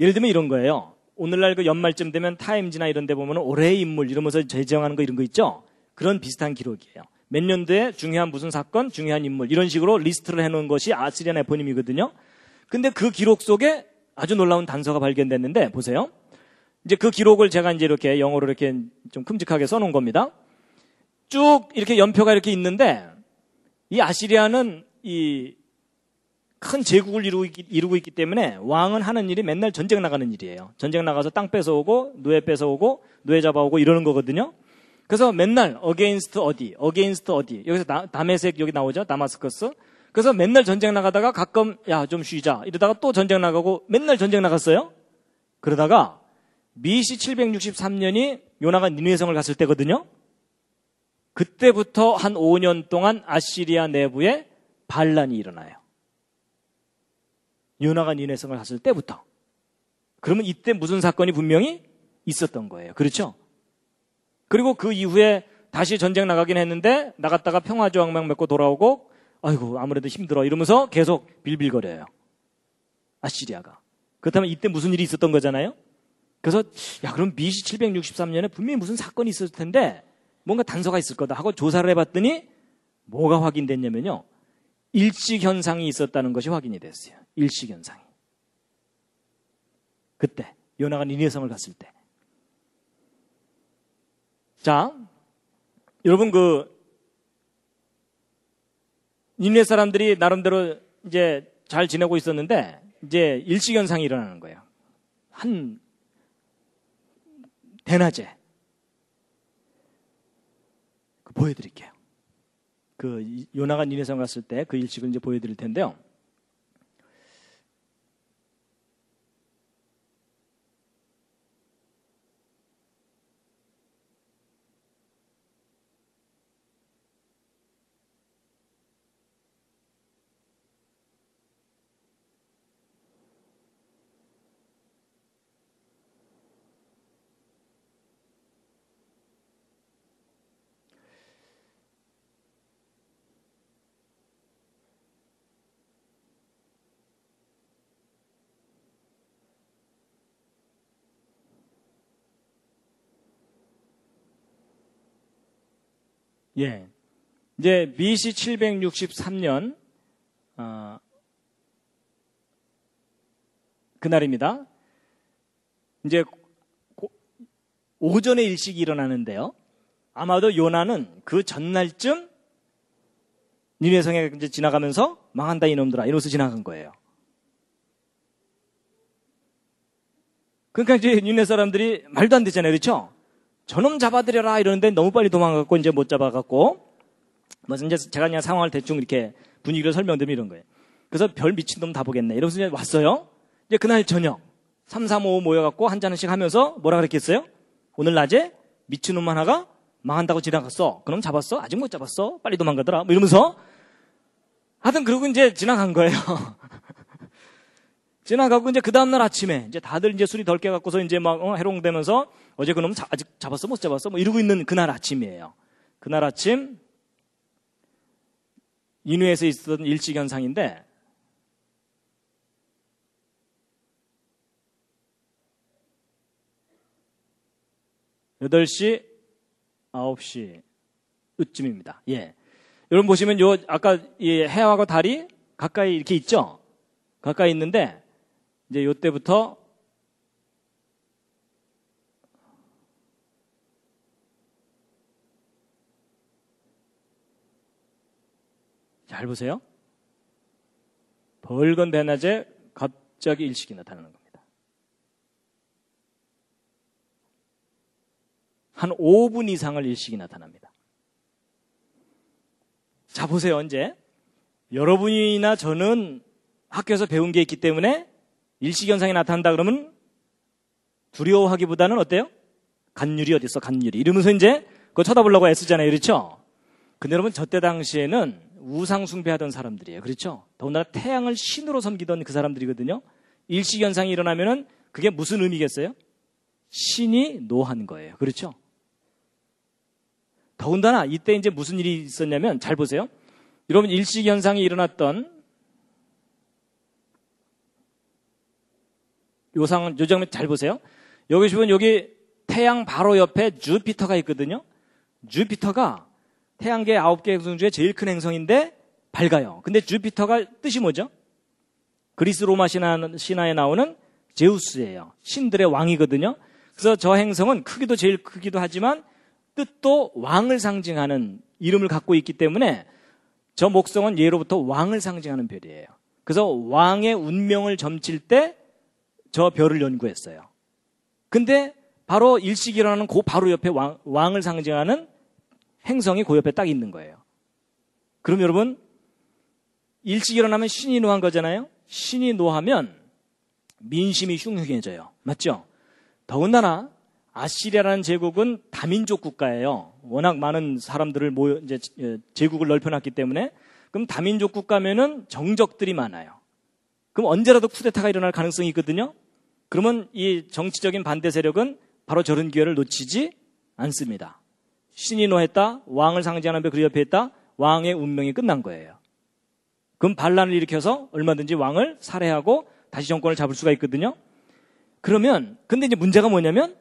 예를 들면 이런 거예요. 오늘날 그 연말쯤 되면 타임즈나 이런 데 보면 올해의 인물 이러면서 재정하는 거 이런 거 있죠? 그런 비슷한 기록이에요. 몇 년도에 중요한 무슨 사건, 중요한 인물 이런 식으로 리스트를 해놓은 것이 아시리안 에포님이거든요. 근데 그 기록 속에 아주 놀라운 단서가 발견됐는데 보세요. 이제 그 기록을 제가 이제 이렇게 영어로 이렇게 좀 큼직하게 써놓은 겁니다. 쭉 이렇게 연표가 이렇게 있는데 이 아시리아는 이 큰 제국을 이루고 있기, 이루고 있기, 때문에 왕은 하는 일이 맨날 전쟁 나가는 일이에요. 전쟁 나가서 땅 뺏어오고 노예 뺏어오고 노예 잡아오고 이러는 거거든요. 그래서 맨날 어게인스트 어디, 어게인스트 어디 여기서 다, 다메섹 여기 나오죠. 다마스커스. 그래서 맨날 전쟁 나가다가 가끔 야 좀 쉬자 이러다가 또 전쟁 나가고 맨날 전쟁 나갔어요. 그러다가 미시 763년이 요나가 니누의 성을 갔을 때거든요. 그때부터 한 5년 동안 아시리아 내부에 반란이 일어나요. 요나가 니네 성을 갔을 때부터. 그러면 이때 무슨 사건이 분명히 있었던 거예요. 그렇죠? 그리고 그 이후에 다시 전쟁 나가긴 했는데 나갔다가 평화 조항만 맺고 돌아오고 아이고 아무래도 힘들어 이러면서 계속 빌빌거려요. 아시리아가. 그렇다면 이때 무슨 일이 있었던 거잖아요. 그래서 야 그럼 BC 763년에 분명히 무슨 사건이 있었을 텐데 뭔가 단서가 있을 거다 하고 조사를 해봤더니 뭐가 확인됐냐면요. 일식현상이 있었다는 것이 확인이 됐어요. 일식현상이. 그때, 요나가 니네성을 갔을 때. 자, 여러분 그, 니네 사람들이 나름대로 이제 잘 지내고 있었는데, 이제 일식현상이 일어나는 거예요. 한, 대낮에. 보여드릴게요. 그 요나가 니네성 갔을 때 그 일식을 이제 보여드릴 텐데요. 예. 이제 BC 763년 어, 그날입니다. 이제 고, 오전에 일식이 일어나는데요. 아마도 요나는 그 전날쯤 니네성에 이제 지나가면서 망한다 이놈들아 이러면서 지나간 거예요. 그러니까 이제 니네 사람들이 말도 안 되잖아요, 그렇죠? 저놈 잡아들여라 이러는데 너무 빨리 도망갔고 이제 못 잡아갔고 무슨 이제 제가 그냥 상황을 대충 이렇게 분위기를 설명드리면 이런 거예요. 그래서 별 미친놈 다 보겠네. 이러면서 이제 왔어요. 이제 그날 저녁 3, 3, 5 모여갖고 한 잔씩 하면서 뭐라 그랬겠어요? 오늘 낮에 미친놈 하나가 망한다고 지나갔어. 그럼 잡았어? 아직 못 잡았어? 빨리 도망가더라. 뭐 이러면서 하여튼 그러고 이제 지나간 거예요. 지나가고 이제 그 다음날 아침에 이제 다들 이제 술이 덜 깨갖고서 이제 막 어, 해롱되면서 어제 그놈 자, 아직 잡았어? 못 잡았어? 뭐 이러고 있는 그날 아침이에요. 그날 아침, 인후에서 있었던 일찍현상인데8시9시 이쯤입니다. 예. 여러분 보시면 요 아까 이해와 달이 가까이 이렇게 있죠? 가까이 있는데 이제 요때부터 잘 보세요. 벌건 대낮에 갑자기 일식이 나타나는 겁니다. 한 5분 이상을 일식이 나타납니다. 자, 보세요. 언제? 여러분이나 저는 학교에서 배운 게 있기 때문에 일시현상이 나타난다 그러면 두려워하기보다는 어때요? 간율이 어딨어, 간율이. 이러면서 이제 그거 쳐다보려고 애쓰잖아요. 그렇죠? 근데 여러분, 저때 당시에는 우상숭배하던 사람들이에요. 그렇죠? 더군다나 태양을 신으로 섬기던 그 사람들이거든요. 일식현상이 일어나면은 그게 무슨 의미겠어요? 신이 노한 거예요. 그렇죠? 더군다나 이때 이제 무슨 일이 있었냐면 잘 보세요. 여러분 일식현상이 일어났던 요상 요 장면 잘 보세요. 여기 보면 여기 태양 바로 옆에 주피터가 있거든요. 주피터가 태양계 아홉 개 행성 중에 제일 큰 행성인데 밝아요. 근데 주피터가 뜻이 뭐죠? 그리스 로마 신화, 에 나오는 제우스예요. 신들의 왕이거든요. 그래서 저 행성은 크기도 제일 크기도 하지만 뜻도 왕을 상징하는 이름을 갖고 있기 때문에 저 목성은 예로부터 왕을 상징하는 별이에요. 그래서 왕의 운명을 점칠 때 저 별을 연구했어요. 근데 바로 일식 일어나는 그 바로 옆에 왕, 왕을 상징하는 행성이 그 옆에 딱 있는 거예요. 그럼 여러분 일찍 일어나면 신이 노한 거잖아요. 신이 노하면 민심이 흉흉해져요. 맞죠? 더군다나 아시리아라는 제국은 다민족 국가예요. 워낙 많은 사람들을 모여 이제 예, 제국을 넓혀놨기 때문에 그럼 다민족 국가면은 정적들이 많아요. 그럼 언제라도 쿠데타가 일어날 가능성이 있거든요. 그러면 이 정치적인 반대 세력은 바로 저런 기회를 놓치지 않습니다. 신이노했다 왕을 상징하는 배 그 옆에 있다, 왕의 운명이 끝난 거예요. 그럼 반란을 일으켜서 얼마든지 왕을 살해하고 다시 정권을 잡을 수가 있거든요. 그러면 근데 이제 문제가 뭐냐면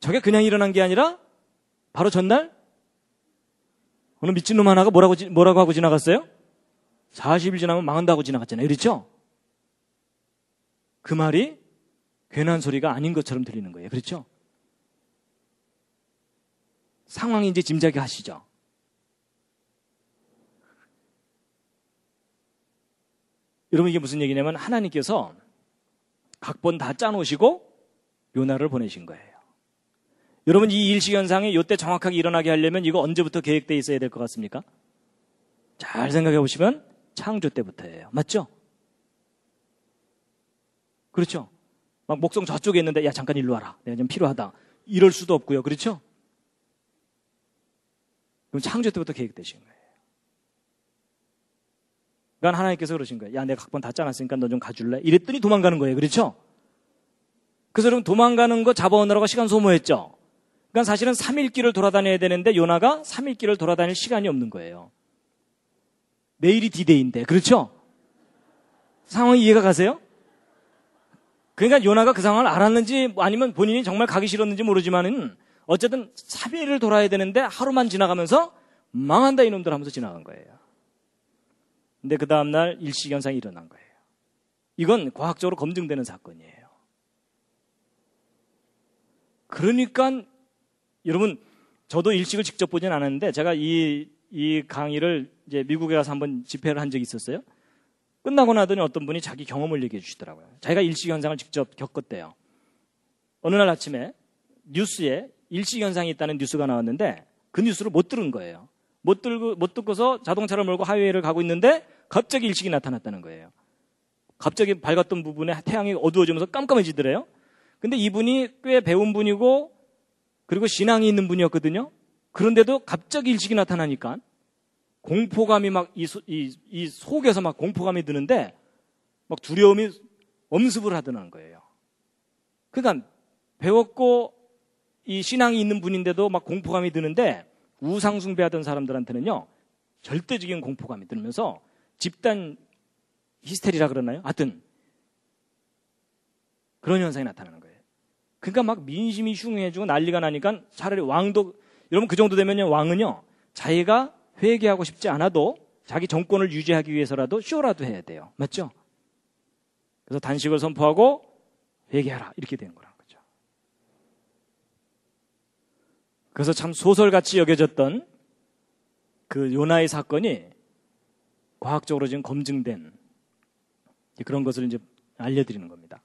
저게 그냥 일어난 게 아니라 바로 전날 어느 미친놈 하나가 뭐라고 뭐라고 하고 지나갔어요? 40일 지나면 망한다고 지나갔잖아요. 그렇죠? 그 말이 괜한 소리가 아닌 것처럼 들리는 거예요. 그렇죠? 상황인지 짐작이 하시죠. 여러분 이게 무슨 얘기냐면 하나님께서 각본 다 짜놓으시고 요나를 보내신 거예요. 여러분 이 일시현상이 요때 정확하게 일어나게 하려면 이거 언제부터 계획돼 있어야 될 것 같습니까? 잘 생각해 보시면 창조 때부터예요. 맞죠? 그렇죠. 막 목성 저쪽에 있는데 야 잠깐 일로 와라. 내가 좀 필요하다. 이럴 수도 없고요. 그렇죠? 그럼 창조 때부터 계획되신 거예요. 그러니까 하나님께서 그러신 거예요. 야, 내가 각본 다 짜놨으니까 너 좀 가줄래? 이랬더니 도망가는 거예요. 그렇죠? 그 사람 도망가는 거 잡아오느라고 시간 소모했죠. 그러니까 사실은 3일길을 돌아다녀야 되는데 요나가 3일길을 돌아다닐 시간이 없는 거예요. 내일이 디데이인데. 그렇죠? 상황 이 이해가 가세요? 그러니까 요나가 그 상황을 알았는지 아니면 본인이 정말 가기 싫었는지 모르지만은 어쨌든 사비를 돌아야 되는데 하루만 지나가면서 망한다 이놈들 하면서 지나간 거예요. 근데 그 다음날 일시현상이 일어난 거예요. 이건 과학적으로 검증되는 사건이에요. 그러니까 여러분 저도 일식을 직접 보진 않았는데 제가 이, 이 강의를 이제 미국에 가서 한번 집회를 한 적이 있었어요. 끝나고 나더니 어떤 분이 자기 경험을 얘기해 주시더라고요. 자기가 일식 현상을 직접 겪었대요. 어느 날 아침에 뉴스에 일식현상이 있다는 뉴스가 나왔는데 그 뉴스를 못 들은 거예요. 못 들고 못 듣고서 자동차를 몰고 하이웨이를 가고 있는데 갑자기 일식이 나타났다는 거예요. 갑자기 밝았던 부분에 태양이 어두워지면서 깜깜해지더래요. 근데 이분이 꽤 배운 분이고 그리고 신앙이 있는 분이었거든요. 그런데도 갑자기 일식이 나타나니까 공포감이 막이 이, 이 속에서 막 공포감이 드는데 막 두려움이 엄습을 하더라는 거예요. 그러니까 배웠고 이 신앙이 있는 분인데도 막 공포감이 드는데 우상숭배하던 사람들한테는요 절대적인 공포감이 들면서 집단 히스테리라 그러나요? 하여튼 그런 현상이 나타나는 거예요. 그러니까 막 민심이 흉해지고 난리가 나니까 차라리 왕도 여러분 그 정도 되면요 왕은요 자기가 회개하고 싶지 않아도 자기 정권을 유지하기 위해서라도 쇼라도 해야 돼요. 맞죠? 그래서 단식을 선포하고 회개하라 이렇게 되는 거라. 그래서 참 소설같이 여겨졌던 그 요나의 사건이 과학적으로 지금 검증된 그런 것을 이제 알려드리는 겁니다.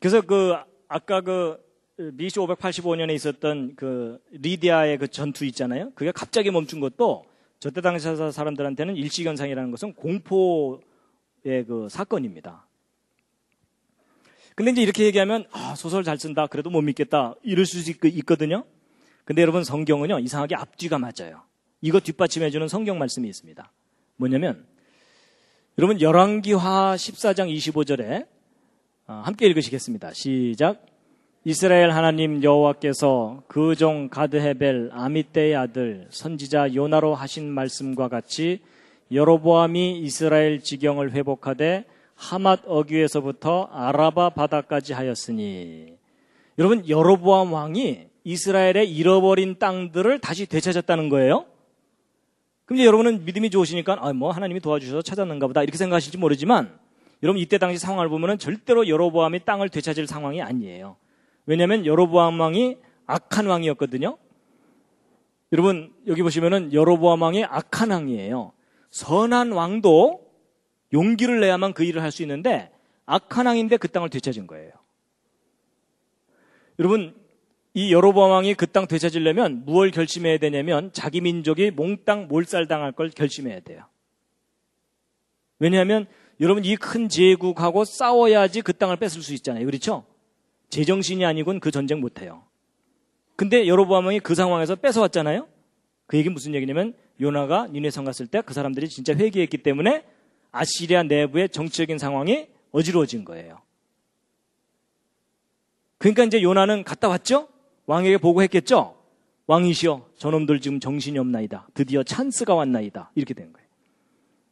그래서 그 아까 그 BC 585년에 있었던 그 리디아의 그 전투 있잖아요. 그게 갑자기 멈춘 것도 저때 당시 사람들한테는 일시현상이라는 것은 공포의 그 사건입니다. 근데 이제 이렇게 얘기하면 아, 소설 잘 쓴다. 그래도 못 믿겠다. 이럴 수 있, 거든요 근데 여러분 성경은요. 이상하게 앞뒤가 맞아요. 이거 뒷받침해 주는 성경 말씀이 있습니다. 뭐냐면 여러분 열왕기하 14장 25절에 어, 함께 읽으시겠습니다. 시작. 이스라엘 하나님 여호와께서 그 종 가드헤벨 아미떼의 아들 선지자 요나로 하신 말씀과 같이 여로보암이 이스라엘 지경을 회복하되 하맛 어귀에서부터 아라바 바다까지 하였으니 여러분 여로보암 왕이 이스라엘의 잃어버린 땅들을 다시 되찾았다는 거예요. 근데 여러분은 믿음이 좋으시니까 아, 뭐 하나님이 도와주셔서 찾았는가 보다 이렇게 생각하실지 모르지만 여러분 이때 당시 상황을 보면은 절대로 여로보암이 땅을 되찾을 상황이 아니에요. 왜냐하면 여로보암 왕이 악한 왕이었거든요. 여러분 여기 보시면은 여로보암 왕이 악한 왕이에요. 선한 왕도 용기를 내야만 그 일을 할 수 있는데 악한 왕인데 그 땅을 되찾은 거예요. 여러분 이 여로보암 왕이 그 땅 되찾으려면 무얼 결심해야 되냐면 자기 민족이 몽땅 몰살당할 걸 결심해야 돼요. 왜냐하면 여러분 이 큰 제국하고 싸워야지 그 땅을 뺏을 수 있잖아요. 그렇죠? 제정신이 아니군 그 전쟁 못해요. 근데 여로보암이 그 상황에서 뺏어왔잖아요. 그 얘기 는 무슨 얘기냐면 요나가 니네성 갔을 때 그 사람들이 진짜 회개했기 때문에 아시리아 내부의 정치적인 상황이 어지러워진 거예요. 그러니까 이제 요나는 갔다 왔죠? 왕에게 보고했겠죠? 왕이시여, 저놈들 지금 정신이 없나이다. 드디어 찬스가 왔나이다. 이렇게 된 거예요.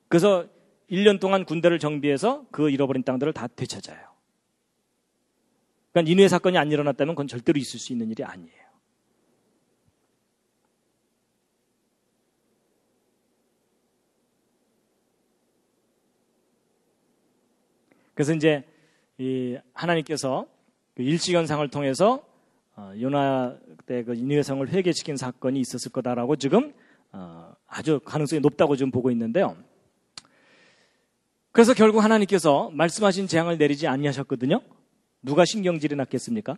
그래서 1년 동안 군대를 정비해서 그 잃어버린 땅들을 다 되찾아요. 그러니까 인후의 사건이 안 일어났다면 그건 절대로 있을 수 있는 일이 아니에요. 그래서 이제 하나님께서 그 일시현상을 통해서 어, 요나 때그 인후의성을 회개시킨 사건이 있었을 거다라고 지금 어, 아주 가능성이 높다고 지금 보고 있는데요. 그래서 결국 하나님께서 말씀하신 재앙을 내리지 아니하셨거든요. 누가 신경질이 났겠습니까?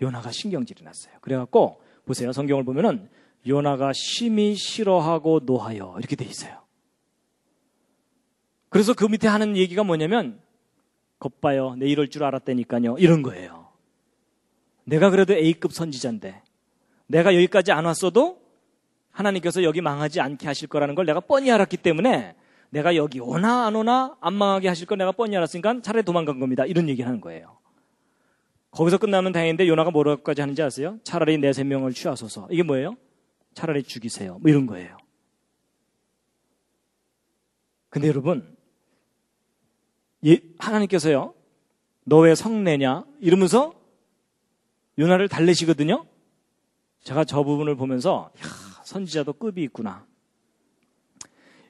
요나가 신경질이 났어요. 그래갖고 보세요. 성경을 보면은 요나가 심히 싫어하고 노하여 이렇게 돼 있어요. 그래서 그 밑에 하는 얘기가 뭐냐면 겉봐요. 내 이럴 줄 알았다니까요. 이런 거예요. 내가 그래도 A급 선지자인데 내가 여기까지 안 왔어도 하나님께서 여기 망하지 않게 하실 거라는 걸 내가 뻔히 알았기 때문에 내가 여기 오나 안 오나 안 망하게 하실 거 내가 뻔히 알았으니까 차라리 도망간 겁니다. 이런 얘기를 하는 거예요. 거기서 끝나면 다행인데 요나가 뭐라고까지 하는지 아세요? 차라리 내 생명을 취하소서. 이게 뭐예요? 차라리 죽이세요. 뭐 이런 거예요. 근데 여러분, 예, 하나님께서요, 너 왜 성내냐? 이러면서 요나를 달래시거든요? 제가 저 부분을 보면서, 야, 선지자도 급이 있구나.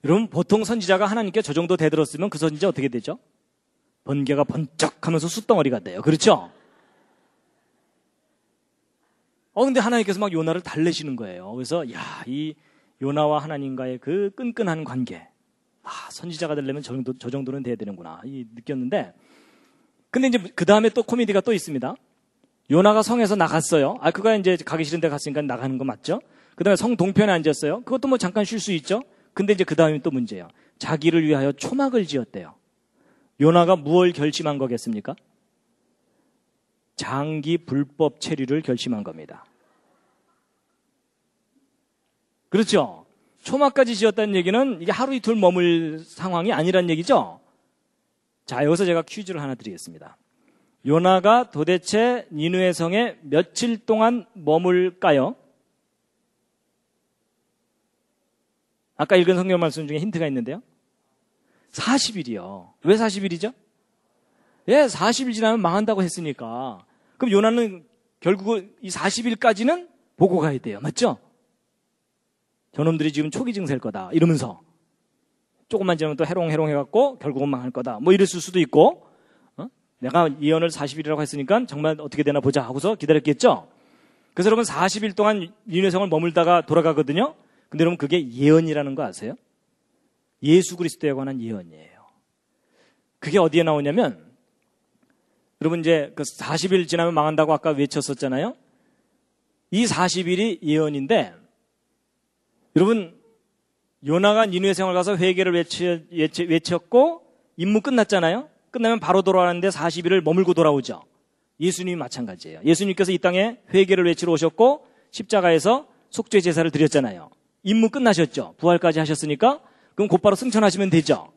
여러분 보통 선지자가 하나님께 저 정도 대들었으면 그 선지자 어떻게 되죠? 번개가 번쩍하면서 숯덩어리가 돼요. 그렇죠? 어 근데 하나님께서 막 요나를 달래시는 거예요. 그래서 야이 요나와 하나님과의 그 끈끈한 관계, 아 선지자가 되려면 저 정도 저 정도는 돼야 되는구나 이 느꼈는데, 근데 이제 그 다음에 또 코미디가 또 있습니다. 요나가 성에서 나갔어요. 아 그가 이제 가기 싫은데 갔으니까 나가는 거 맞죠? 그 다음에 성 동편에 앉았어요. 그것도 뭐 잠깐 쉴 수 있죠. 근데 이제 그 다음이 또 문제예요. 자기를 위하여 초막을 지었대요. 요나가 무엇 결심한 거겠습니까? 장기 불법 체류를 결심한 겁니다. 그렇죠? 초막까지 지었다는 얘기는 이게 하루 이틀 머물 상황이 아니란 얘기죠? 자, 여기서 제가 퀴즈를 하나 드리겠습니다. 요나가 도대체 니누의 성에 며칠 동안 머물까요? 아까 읽은 성경 말씀 중에 힌트가 있는데요. 40일이요. 왜 40일이죠? 예, 40일 지나면 망한다고 했으니까. 그럼 요나는 결국은 이 40일까지는 보고 가야 돼요. 맞죠? 저놈들이 지금 초기 증세일 거다. 이러면서. 조금만 지나면 또 해롱해롱 해갖고 결국은 망할 거다. 뭐 이랬을 수도 있고, 어? 내가 예언을 40일이라고 했으니까 정말 어떻게 되나 보자 하고서 기다렸겠죠? 그래서 여러분 40일 동안 윤회성을 머물다가 돌아가거든요? 근데 여러분 그게 예언이라는 거 아세요? 예수 그리스도에 관한 예언이에요. 그게 어디에 나오냐면 여러분 이제 그 40일 지나면 망한다고 아까 외쳤었잖아요. 이 40일이 예언인데 여러분 요나가 니누의 생활 가서 회개를 외치, 외치, 외쳤고 임무 끝났잖아요. 끝나면 바로 돌아왔는데 40일을 머물고 돌아오죠. 예수님이 마찬가지예요. 예수님께서 이 땅에 회개를 외치러 오셨고 십자가에서 속죄 제사를 드렸잖아요. 임무 끝나셨죠. 부활까지 하셨으니까 그럼 곧바로 승천하시면 되죠.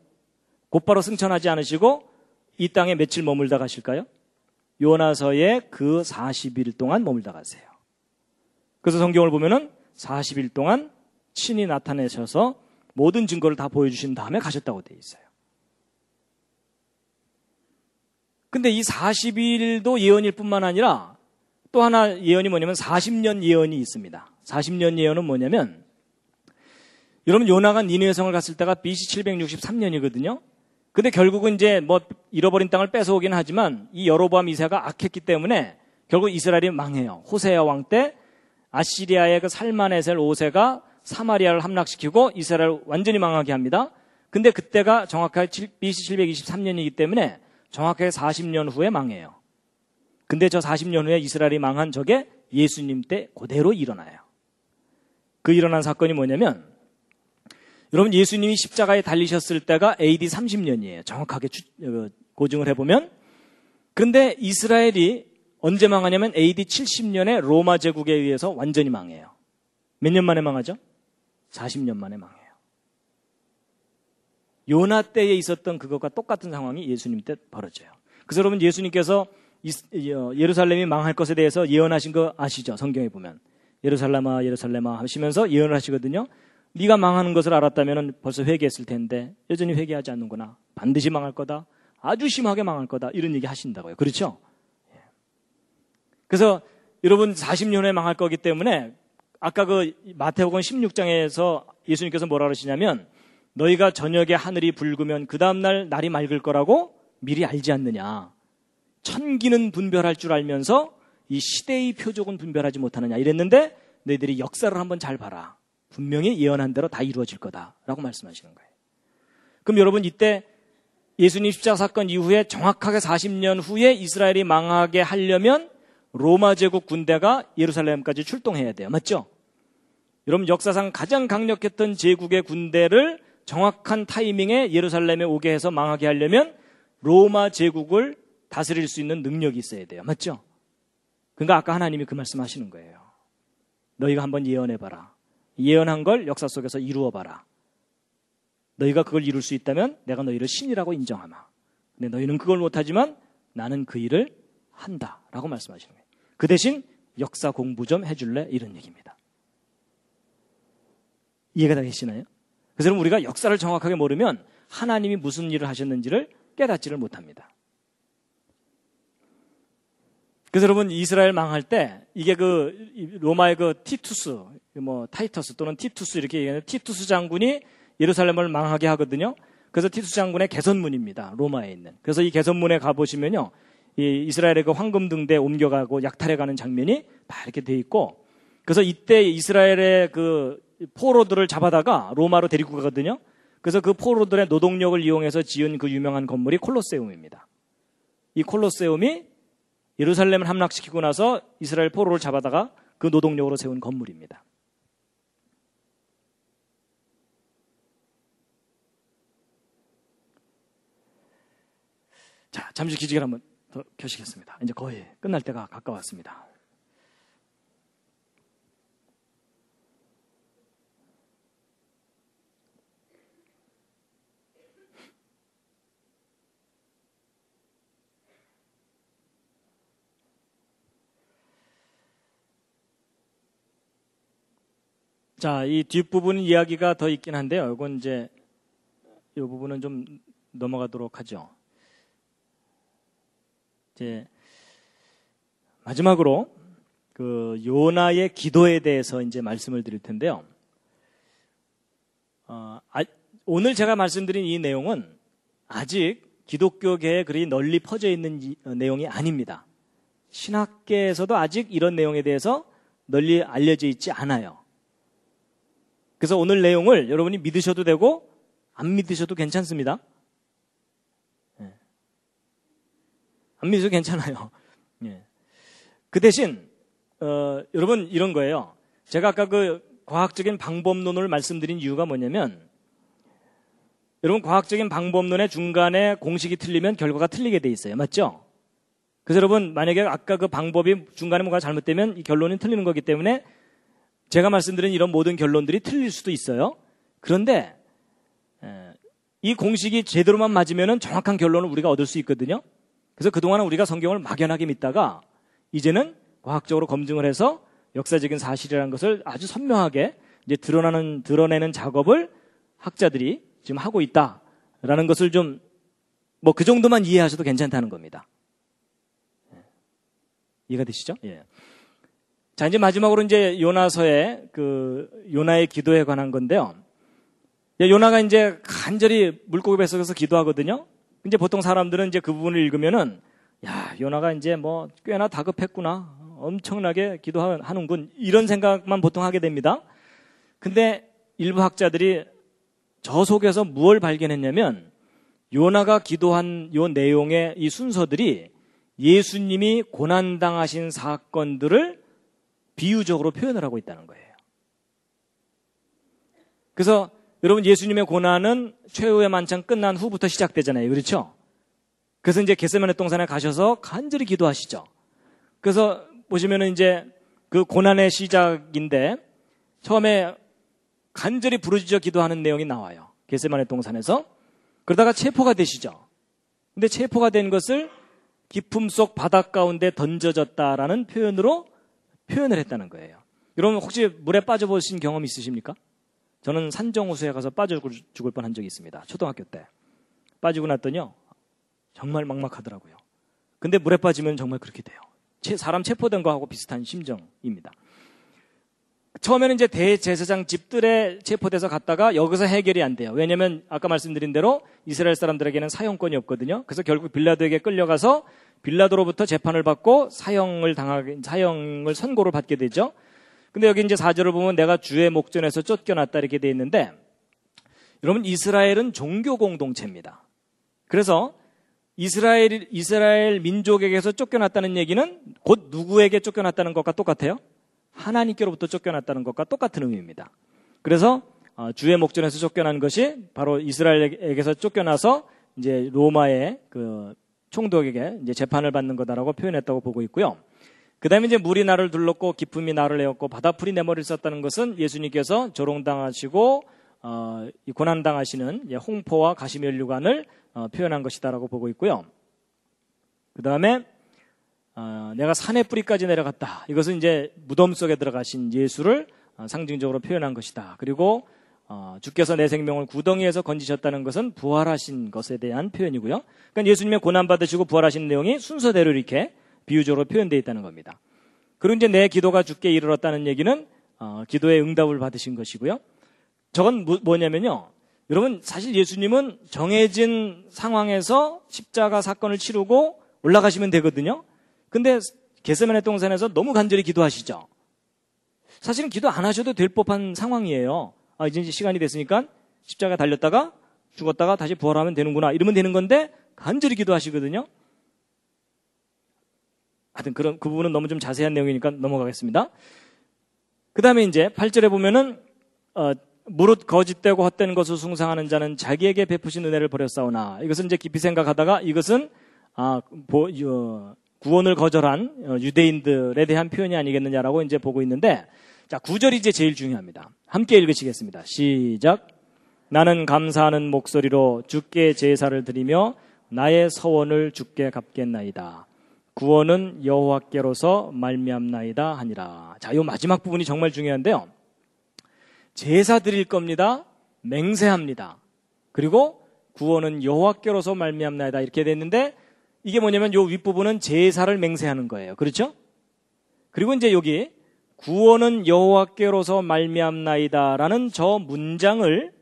곧바로 승천하지 않으시고 이 땅에 며칠 머물다 가실까요? 요나서에 그 40일 동안 머물다 가세요. 그래서 성경을 보면은 40일 동안 친히 나타내셔서 모든 증거를 다 보여주신 다음에 가셨다고 되어 있어요. 근데 이 40일도 예언일 뿐만 아니라 또 하나 예언이 뭐냐면 40년 예언이 있습니다. 40년 예언은 뭐냐면 여러분 요나가 니누의 성을 갔을 때가 BC 763년이거든요. 근데 결국은 이제 뭐 잃어버린 땅을 뺏어오긴 하지만 이 여로보암 이세가 악했기 때문에 결국 이스라엘이 망해요. 호세아 왕 때 아시리아의 그 살만에셀 5세가 사마리아를 함락시키고 이스라엘 을 완전히 망하게 합니다. 근데 그때가 정확하게 BC 723년이기 때문에 정확하게 40년 후에 망해요. 근데 저 40년 후에 이스라엘이 망한 적에 예수님 때 그대로 일어나요. 그 일어난 사건이 뭐냐면 여러분 예수님이 십자가에 달리셨을 때가 AD 30년이에요. 정확하게 추, 어, 고증을 해보면. 그런데 이스라엘이 언제 망하냐면 AD 70년에 로마 제국에 의해서 완전히 망해요. 몇 년 만에 망하죠? 40년 만에 망해요. 요나 때에 있었던 그것과 똑같은 상황이 예수님 때 벌어져요. 그래서 여러분 예수님께서 어, 예루살렘이 망할 것에 대해서 예언하신 거 아시죠? 성경에 보면. 예루살렘아, 예루살렘아 하시면서 예언을 하시거든요. 네가 망하는 것을 알았다면 벌써 회개했을 텐데 여전히 회개하지 않는구나. 반드시 망할 거다. 아주 심하게 망할 거다. 이런 얘기 하신다고요. 그렇죠? 예. 그래서 여러분 40년 에 망할 거기 때문에 아까 그 마태복음 16장에서 예수님께서 뭐라 그러시냐면 너희가 저녁에 하늘이 붉으면 그 다음날 날이 맑을 거라고 미리 알지 않느냐. 천기는 분별할 줄 알면서 이 시대의 표적은 분별하지 못하느냐. 이랬는데 너희들이 역사를 한번 잘 봐라. 분명히 예언한 대로 다 이루어질 거다라고 말씀하시는 거예요. 그럼 여러분 이때 예수님 십자가 사건 이후에 정확하게 40년 후에 이스라엘이 망하게 하려면 로마 제국 군대가 예루살렘까지 출동해야 돼요. 맞죠? 여러분 역사상 가장 강력했던 제국의 군대를 정확한 타이밍에 예루살렘에 오게 해서 망하게 하려면 로마 제국을 다스릴 수 있는 능력이 있어야 돼요. 맞죠? 그러니까 아까 하나님이 그 말씀 하시는 거예요. 너희가 한번 예언해봐라. 예언한 걸 역사 속에서 이루어 봐라. 너희가 그걸 이룰 수 있다면 내가 너희를 신이라고 인정하마. 근데 너희는 그걸 못하지만 나는 그 일을 한다. 라고 말씀하시는 거예요. 그 대신 역사 공부 좀 해줄래? 이런 얘기입니다. 이해가 다 되시나요? 그래서 우리가 역사를 정확하게 모르면 하나님이 무슨 일을 하셨는지를 깨닫지를 못합니다. 그래서 여러분 이스라엘 망할 때 이게 그 로마의 그 티투스 뭐 타이터스 또는 티투스 이렇게 얘기하는 티투스 장군이 예루살렘을 망하게 하거든요. 그래서 티투스 장군의 개선문입니다. 로마에 있는. 그래서 이 개선문에 가 보시면요. 이 이스라엘의 그 황금 등대 옮겨가고 약탈해 가는 장면이 다 이렇게 돼 있고 그래서 이때 이스라엘의 그 포로들을 잡아다가 로마로 데리고 가거든요. 그래서 그 포로들의 노동력을 이용해서 지은 그 유명한 건물이 콜로세움입니다. 이 콜로세움이 예루살렘을 함락시키고 나서 이스라엘 포로를 잡아다가 그 노동력으로 세운 건물입니다. 자, 잠시 기지개를 한번 더 켜시겠습니다. 이제 거의 끝날 때가 가까웠습니다. 자, 이 뒷부분 이야기가 더 있긴 한데요. 이건 이제 이 부분은 좀 넘어가도록 하죠. 이제 마지막으로 그 요나의 기도에 대해서 이제 말씀을 드릴 텐데요. 어, 아, 오늘 제가 말씀드린 이 내용은 아직 기독교계에 그리 널리 퍼져 있는 이, 어, 내용이 아닙니다. 신학계에서도 아직 이런 내용에 대해서 널리 알려져 있지 않아요. 그래서 오늘 내용을 여러분이 믿으셔도 되고 안 믿으셔도 괜찮습니다. 예. 안 믿으셔도 괜찮아요. 예. 그 대신 어, 여러분 이런 거예요. 제가 아까 그 과학적인 방법론을 말씀드린 이유가 뭐냐면 여러분 과학적인 방법론의 중간에 공식이 틀리면 결과가 틀리게 돼 있어요. 맞죠? 그래서 여러분 만약에 아까 그 방법이 중간에 뭔가 잘못되면 이 결론이 틀리는 거기 때문에 제가 말씀드린 이런 모든 결론들이 틀릴 수도 있어요. 그런데 이 공식이 제대로만 맞으면 정확한 결론을 우리가 얻을 수 있거든요. 그래서 그동안은 우리가 성경을 막연하게 믿다가 이제는 과학적으로 검증을 해서 역사적인 사실이라는 것을 아주 선명하게 이제 드러나는, 드러내는 작업을 학자들이 지금 하고 있다라는 것을 좀 뭐 그 정도만 이해하셔도 괜찮다는 겁니다. 예. 이해가 되시죠? 예. 자, 이제 마지막으로 이제 요나서의 그 요나의 기도에 관한 건데요. 예, 요나가 이제 간절히 물고기 뱃속에서 기도하거든요. 이제 보통 사람들은 이제 그 부분을 읽으면은 야, 요나가 이제 뭐 꽤나 다급했구나. 엄청나게 기도하는군. 이런 생각만 보통 하게 됩니다. 근데 일부 학자들이 저 속에서 무엇을 발견했냐면 요나가 기도한 요 내용의 이 순서들이 예수님이 고난당하신 사건들을 비유적으로 표현을 하고 있다는 거예요. 그래서 여러분 예수님의 고난은 최후의 만찬 끝난 후부터 시작되잖아요. 그렇죠? 그래서 이제 겟세만의 동산에 가셔서 간절히 기도하시죠. 그래서 보시면은 이제 그 고난의 시작인데 처음에 간절히 부르짖어 기도하는 내용이 나와요. 겟세만의 동산에서 그러다가 체포가 되시죠. 근데 체포가 된 것을 기품 속바닷 가운데 던져졌다라는 표현으로 표현을 했다는 거예요. 여러분 혹시 물에 빠져보신 경험 있으십니까? 저는 산정호수에 가서 빠져 죽을 뻔한 적이 있습니다. 초등학교 때. 빠지고 났더니요. 정말 막막하더라고요. 근데 물에 빠지면 정말 그렇게 돼요. 사람 체포된 거하고 비슷한 심정입니다. 처음에는 이제 대제사장 집들에 체포돼서 갔다가 여기서 해결이 안 돼요. 왜냐면 아까 말씀드린 대로 이스라엘 사람들에게는 사형권이 없거든요. 그래서 결국 빌라도에게 끌려가서 빌라도로부터 재판을 받고 사형을 당하게 사형을 선고를 받게 되죠. 근데 여기 이제 사절을 보면 내가 주의 목전에서 쫓겨났다 이렇게 돼 있는데 여러분 이스라엘은 종교 공동체입니다. 그래서 이스라엘 이스라엘 민족에게서 쫓겨났다는 얘기는 곧 누구에게 쫓겨났다는 것과 똑같아요. 하나님께로부터 쫓겨났다는 것과 똑같은 의미입니다. 그래서 어, 주의 목전에서 쫓겨난 것이 바로 이스라엘에게서 쫓겨나서 이제 로마의 그 총독에게 이제 재판을 받는 거다라고 표현했다고 보고 있고요. 그 다음에 이제 물이 나를 둘렀고 기쁨이 나를 내었고 바다풀이 내 머리를 썼다는 것은 예수님께서 조롱당하시고 어, 고난당하시는 홍포와 가시멸류관을 어, 표현한 것이다라고 보고 있고요. 그 다음에 어, 내가 산의 뿌리까지 내려갔다. 이것은 이제 무덤 속에 들어가신 예수를 어, 상징적으로 표현한 것이다. 그리고 어, 주께서 내 생명을 구덩이에서 건지셨다는 것은 부활하신 것에 대한 표현이고요. 그러니까 예수님의 고난 받으시고 부활하신 내용이 순서대로 이렇게 비유적으로 표현되어 있다는 겁니다. 그리고 이제 내 기도가 주께 이르렀다는 얘기는 기도의 응답을 받으신 것이고요. 저건 뭐, 뭐냐면요. 여러분 사실 예수님은 정해진 상황에서 십자가 사건을 치르고 올라가시면 되거든요. 근데 개세면의 동산에서 너무 간절히 기도하시죠. 사실은 기도 안 하셔도 될 법한 상황이에요. 아, 이제 시간이 됐으니까 십자가 달렸다가 죽었다가 다시 부활하면 되는구나. 이러면 되는 건데 간절히 기도하시거든요. 하여튼 그런 그 부분은 너무 좀 자세한 내용이니까 넘어가겠습니다. 그 다음에 이제 8절에 보면은 어, 무릇 거짓되고 헛된 것을 숭상하는 자는 자기에게 베푸신 은혜를 버렸사오나 이것은 이제 깊이 생각하다가 이것은 아, 보, 어, 구원을 거절한 어, 유대인들에 대한 표현이 아니겠느냐라고 이제 보고 있는데 자, 구절이 이제 제일 중요합니다. 함께 읽으시겠습니다. 시작. 나는 감사하는 목소리로 주께 제사를 드리며 나의 서원을 주께 갚겠나이다. 구원은 여호와께로서 말미암나이다 하니라. 자, 요 마지막 부분이 정말 중요한데요. 제사 드릴 겁니다. 맹세합니다. 그리고 구원은 여호와께로서 말미암나이다 이렇게 됐는데 이게 뭐냐면 요 윗부분은 제사를 맹세하는 거예요. 그렇죠? 그리고 이제 여기 구원은 여호와께로서 말미암나이다라는 저 문장을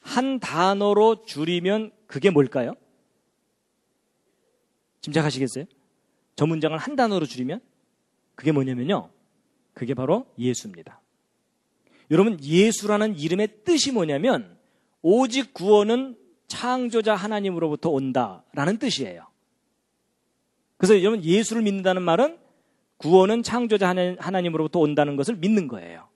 한 단어로 줄이면 그게 뭘까요? 짐작하시겠어요? 저 문장을 한 단어로 줄이면 그게 뭐냐면요. 그게 바로 예수입니다. 여러분 예수라는 이름의 뜻이 뭐냐면 오직 구원은 창조자 하나님으로부터 온다라는 뜻이에요. 그래서 여러분 예수를 믿는다는 말은 구원은 창조자 하나님으로부터 온다는 것을 믿는 거예요.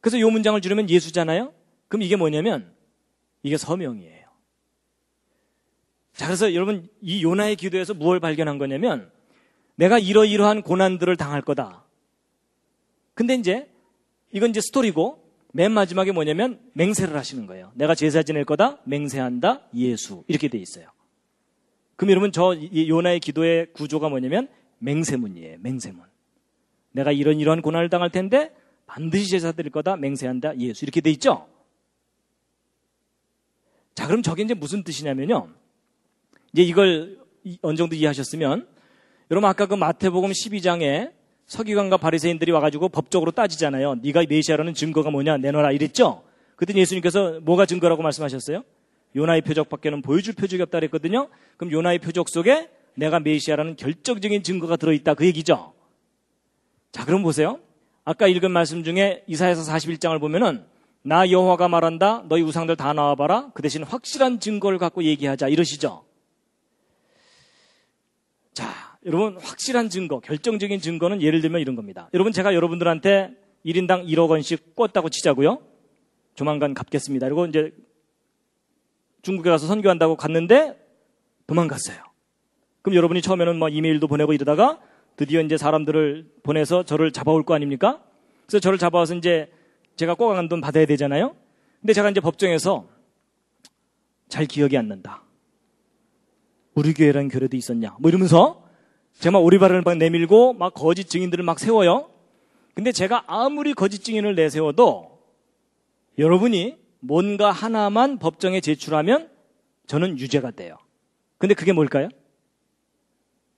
그래서 요 문장을 줄이면 예수잖아요? 그럼 이게 뭐냐면 이게 서명이에요. 자, 그래서 여러분 이 요나의 기도에서 무엇을 발견한 거냐면 내가 이러이러한 고난들을 당할 거다. 근데 이제 이건 이제 스토리고 맨 마지막에 뭐냐면 맹세를 하시는 거예요. 내가 제사 지낼 거다. 맹세한다. 예수. 이렇게 돼 있어요. 그럼 여러분 저 요나의 기도의 구조가 뭐냐면 맹세문이에요. 맹세문. 내가 이런 이런 고난을 당할 텐데 반드시 제사 드릴 거다. 맹세한다. 예수 이렇게 돼 있죠. 자, 그럼 저게 이제 무슨 뜻이냐면요. 이제 이걸 어느 정도 이해하셨으면 여러분 아까 그 마태복음 12장에 서기관과 바리새인들이 와가지고 법적으로 따지잖아요. 네가 메시아라는 증거가 뭐냐 내놔라 이랬죠. 그때 예수님께서 뭐가 증거라고 말씀하셨어요? 요나의 표적밖에는 보여줄 표적이 없다 그랬거든요. 그럼 요나의 표적 속에 내가 메시아라는 결정적인 증거가 들어있다 그 얘기죠. 자, 그럼 보세요. 아까 읽은 말씀 중에 이사에서 41장을 보면은 나 여호와가 말한다. 너희 우상들 다 나와봐라. 그 대신 확실한 증거를 갖고 얘기하자 이러시죠. 자, 여러분 확실한 증거, 결정적인 증거는 예를 들면 이런 겁니다. 여러분 제가 여러분들한테 1인당 1억 원씩 꿨다고 치자고요. 조만간 갚겠습니다. 그리고 이제 중국에 가서 선교한다고 갔는데 도망갔어요. 그럼 여러분이 처음에는 뭐 이메일도 보내고 이러다가 드디어 이제 사람들을 보내서 저를 잡아올 거 아닙니까? 그래서 저를 잡아와서 이제 제가 꼭안한돈 받아야 되잖아요. 근데 제가 이제 법정에서 잘 기억이 안 난다. 우리 교회라는 교례도 있었냐. 뭐 이러면서 제가 오리발을 막 내밀고 막 거짓 증인들을 막 세워요. 근데 제가 아무리 거짓 증인을 내세워도 여러분이 뭔가 하나만 법정에 제출하면 저는 유죄가 돼요. 근데 그게 뭘까요?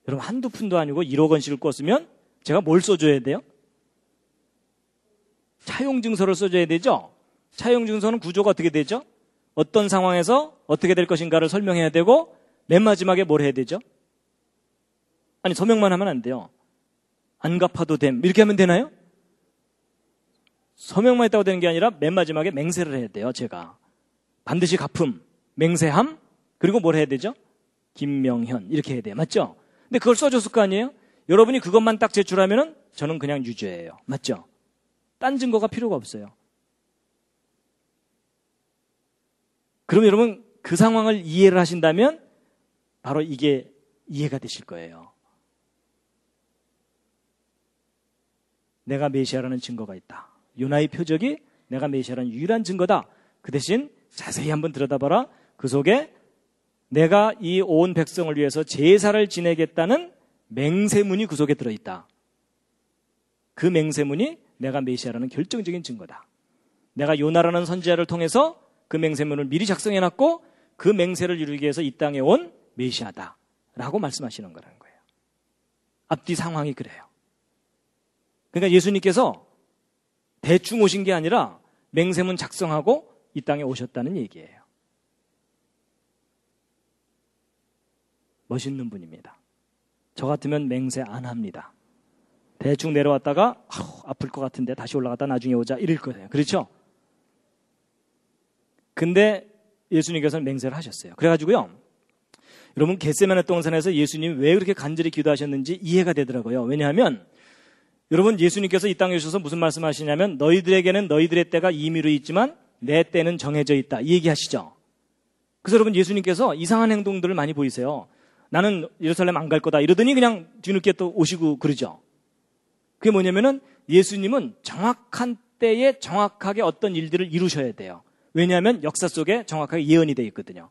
여러분 한두 푼도 아니고 1억 원씩을 꿨으면 제가 뭘 써줘야 돼요? 차용증서를 써줘야 되죠? 차용증서는 구조가 어떻게 되죠? 어떤 상황에서 어떻게 될 것인가를 설명해야 되고 맨 마지막에 뭘 해야 되죠? 아니 서명만 하면 안 돼요. 안 갚아도 됨 이렇게 하면 되나요? 서명만 했다고 되는 게 아니라 맨 마지막에 맹세를 해야 돼요, 제가. 반드시 갚음, 맹세함, 그리고 뭘 해야 되죠? 김명현. 이렇게 해야 돼요. 맞죠? 근데 그걸 써줬을 거 아니에요? 여러분이 그것만 딱 제출하면은 저는 그냥 유죄예요. 맞죠? 딴 증거가 필요가 없어요. 그럼 여러분 그 상황을 이해를 하신다면 바로 이게 이해가 되실 거예요. 내가 메시아라는 증거가 있다. 요나의 표적이 내가 메시아라는 유일한 증거다. 그 대신 자세히 한번 들여다봐라. 그 속에 내가 이 온 백성을 위해서 제사를 지내겠다는 맹세문이 그 속에 들어있다. 그 맹세문이 내가 메시아라는 결정적인 증거다. 내가 요나라는 선지자를 통해서 그 맹세문을 미리 작성해놨고 그 맹세를 이루기 위해서 이 땅에 온 메시아다. 라고 말씀하시는 거라는 거예요. 앞뒤 상황이 그래요. 그러니까 예수님께서 대충 오신 게 아니라 맹세문 작성하고 이 땅에 오셨다는 얘기예요. 멋있는 분입니다. 저 같으면 맹세 안 합니다. 대충 내려왔다가 아우, 아플 것 같은데 다시 올라갔다 나중에 오자 이럴 거예요. 그렇죠? 근데 예수님께서는 맹세를 하셨어요. 그래가지고요. 여러분 겟세마네 동산에서 예수님이 왜 그렇게 간절히 기도하셨는지 이해가 되더라고요. 왜냐하면 여러분 예수님께서 이 땅에 오셔서 무슨 말씀하시냐면 너희들에게는 너희들의 때가 임의로 있지만 내 때는 정해져 있다. 이 얘기하시죠. 그래서 여러분 예수님께서 이상한 행동들을 많이 보이세요. 나는 예루살렘 안 갈 거다 이러더니 그냥 뒤늦게 또 오시고 그러죠. 그게 뭐냐면은 예수님은 정확한 때에 정확하게 어떤 일들을 이루셔야 돼요. 왜냐하면 역사 속에 정확하게 예언이 돼 있거든요.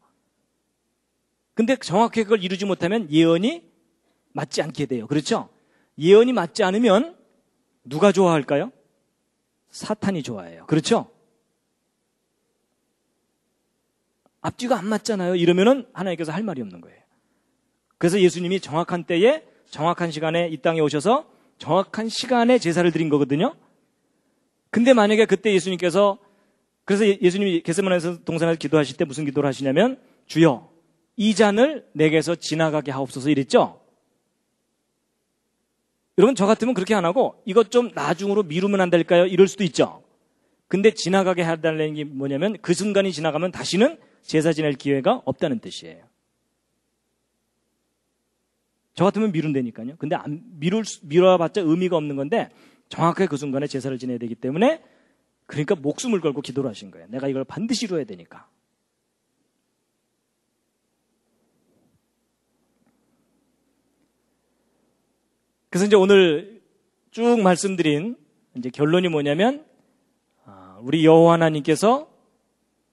근데 정확히 그걸 이루지 못하면 예언이 맞지 않게 돼요. 그렇죠? 예언이 맞지 않으면 누가 좋아할까요? 사탄이 좋아해요. 그렇죠? 앞뒤가 안 맞잖아요. 이러면은 하나님께서 할 말이 없는 거예요. 그래서 예수님이 정확한 때에 정확한 시간에 이 땅에 오셔서 정확한 시간에 제사를 드린 거거든요. 근데 만약에 그때 예수님께서 그래서 예, 예수님이 게세만에서 동산에서 기도하실 때 무슨 기도를 하시냐면 주여 이 잔을 내게서 지나가게 하옵소서 이랬죠. 여러분 저 같으면 그렇게 안 하고 이것 좀 나중으로 미루면 안 될까요? 이럴 수도 있죠. 근데 지나가게 해달라는 게 뭐냐면 그 순간이 지나가면 다시는 제사 지낼 기회가 없다는 뜻이에요. 저 같으면 미룬다니까요. 근데 안, 미룰, 미뤄봤자 의미가 없는 건데 정확하게 그 순간에 제사를 지내야 되기 때문에 그러니까 목숨을 걸고 기도를 하신 거예요. 내가 이걸 반드시 이루야 되니까. 그래서 이제 오늘 쭉 말씀드린 이제 결론이 뭐냐면 아, 우리 여호와 하나님께서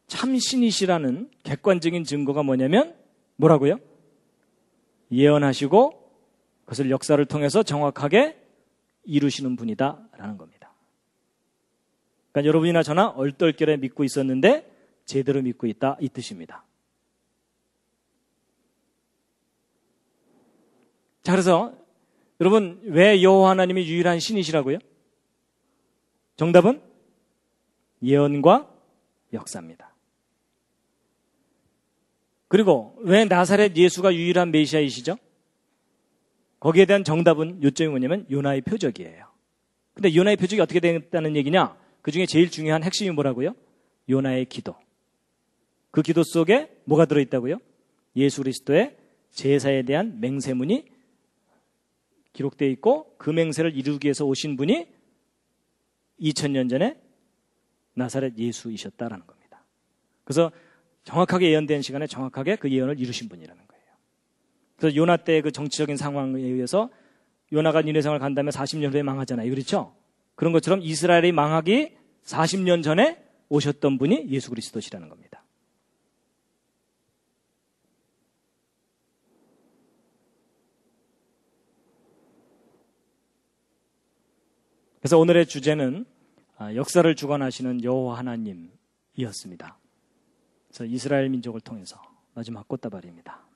참 신이시라는 객관적인 증거가 뭐냐면 뭐라고요? 예언하시고 그것을 역사를 통해서 정확하게 이루시는 분이다라는 겁니다. 그러니까 여러분이나 저나 얼떨결에 믿고 있었는데 제대로 믿고 있다 이 뜻입니다. 자, 그래서 여러분, 왜 여호와 하나님이 유일한 신이시라고요? 정답은 예언과 역사입니다. 그리고 왜 나사렛 예수가 유일한 메시아이시죠? 거기에 대한 정답은 요점이 뭐냐면 요나의 표적이에요. 근데 요나의 표적이 어떻게 됐다는 얘기냐? 그 중에 제일 중요한 핵심이 뭐라고요? 요나의 기도. 그 기도 속에 뭐가 들어있다고요? 예수 그리스도의 제사에 대한 맹세문이 기록되어 있고 금행세를 이루기 위해서 오신 분이 2000년 전에 나사렛 예수이셨다라는 겁니다. 그래서 정확하게 예언된 시간에 정확하게 그 예언을 이루신 분이라는 거예요. 그래서 요나 때의 그 정치적인 상황에 의해서 요나가 니네상을 간 다음에 40년 후에 망하잖아요. 그렇죠? 그런 것처럼 이스라엘이 망하기 40년 전에 오셨던 분이 예수 그리스도시라는 겁니다. 그래서 오늘의 주제는 아, 역사를 주관하시는 여호와 하나님이었습니다. 그래서 이스라엘 민족을 통해서 마지막 꽃다발입니다.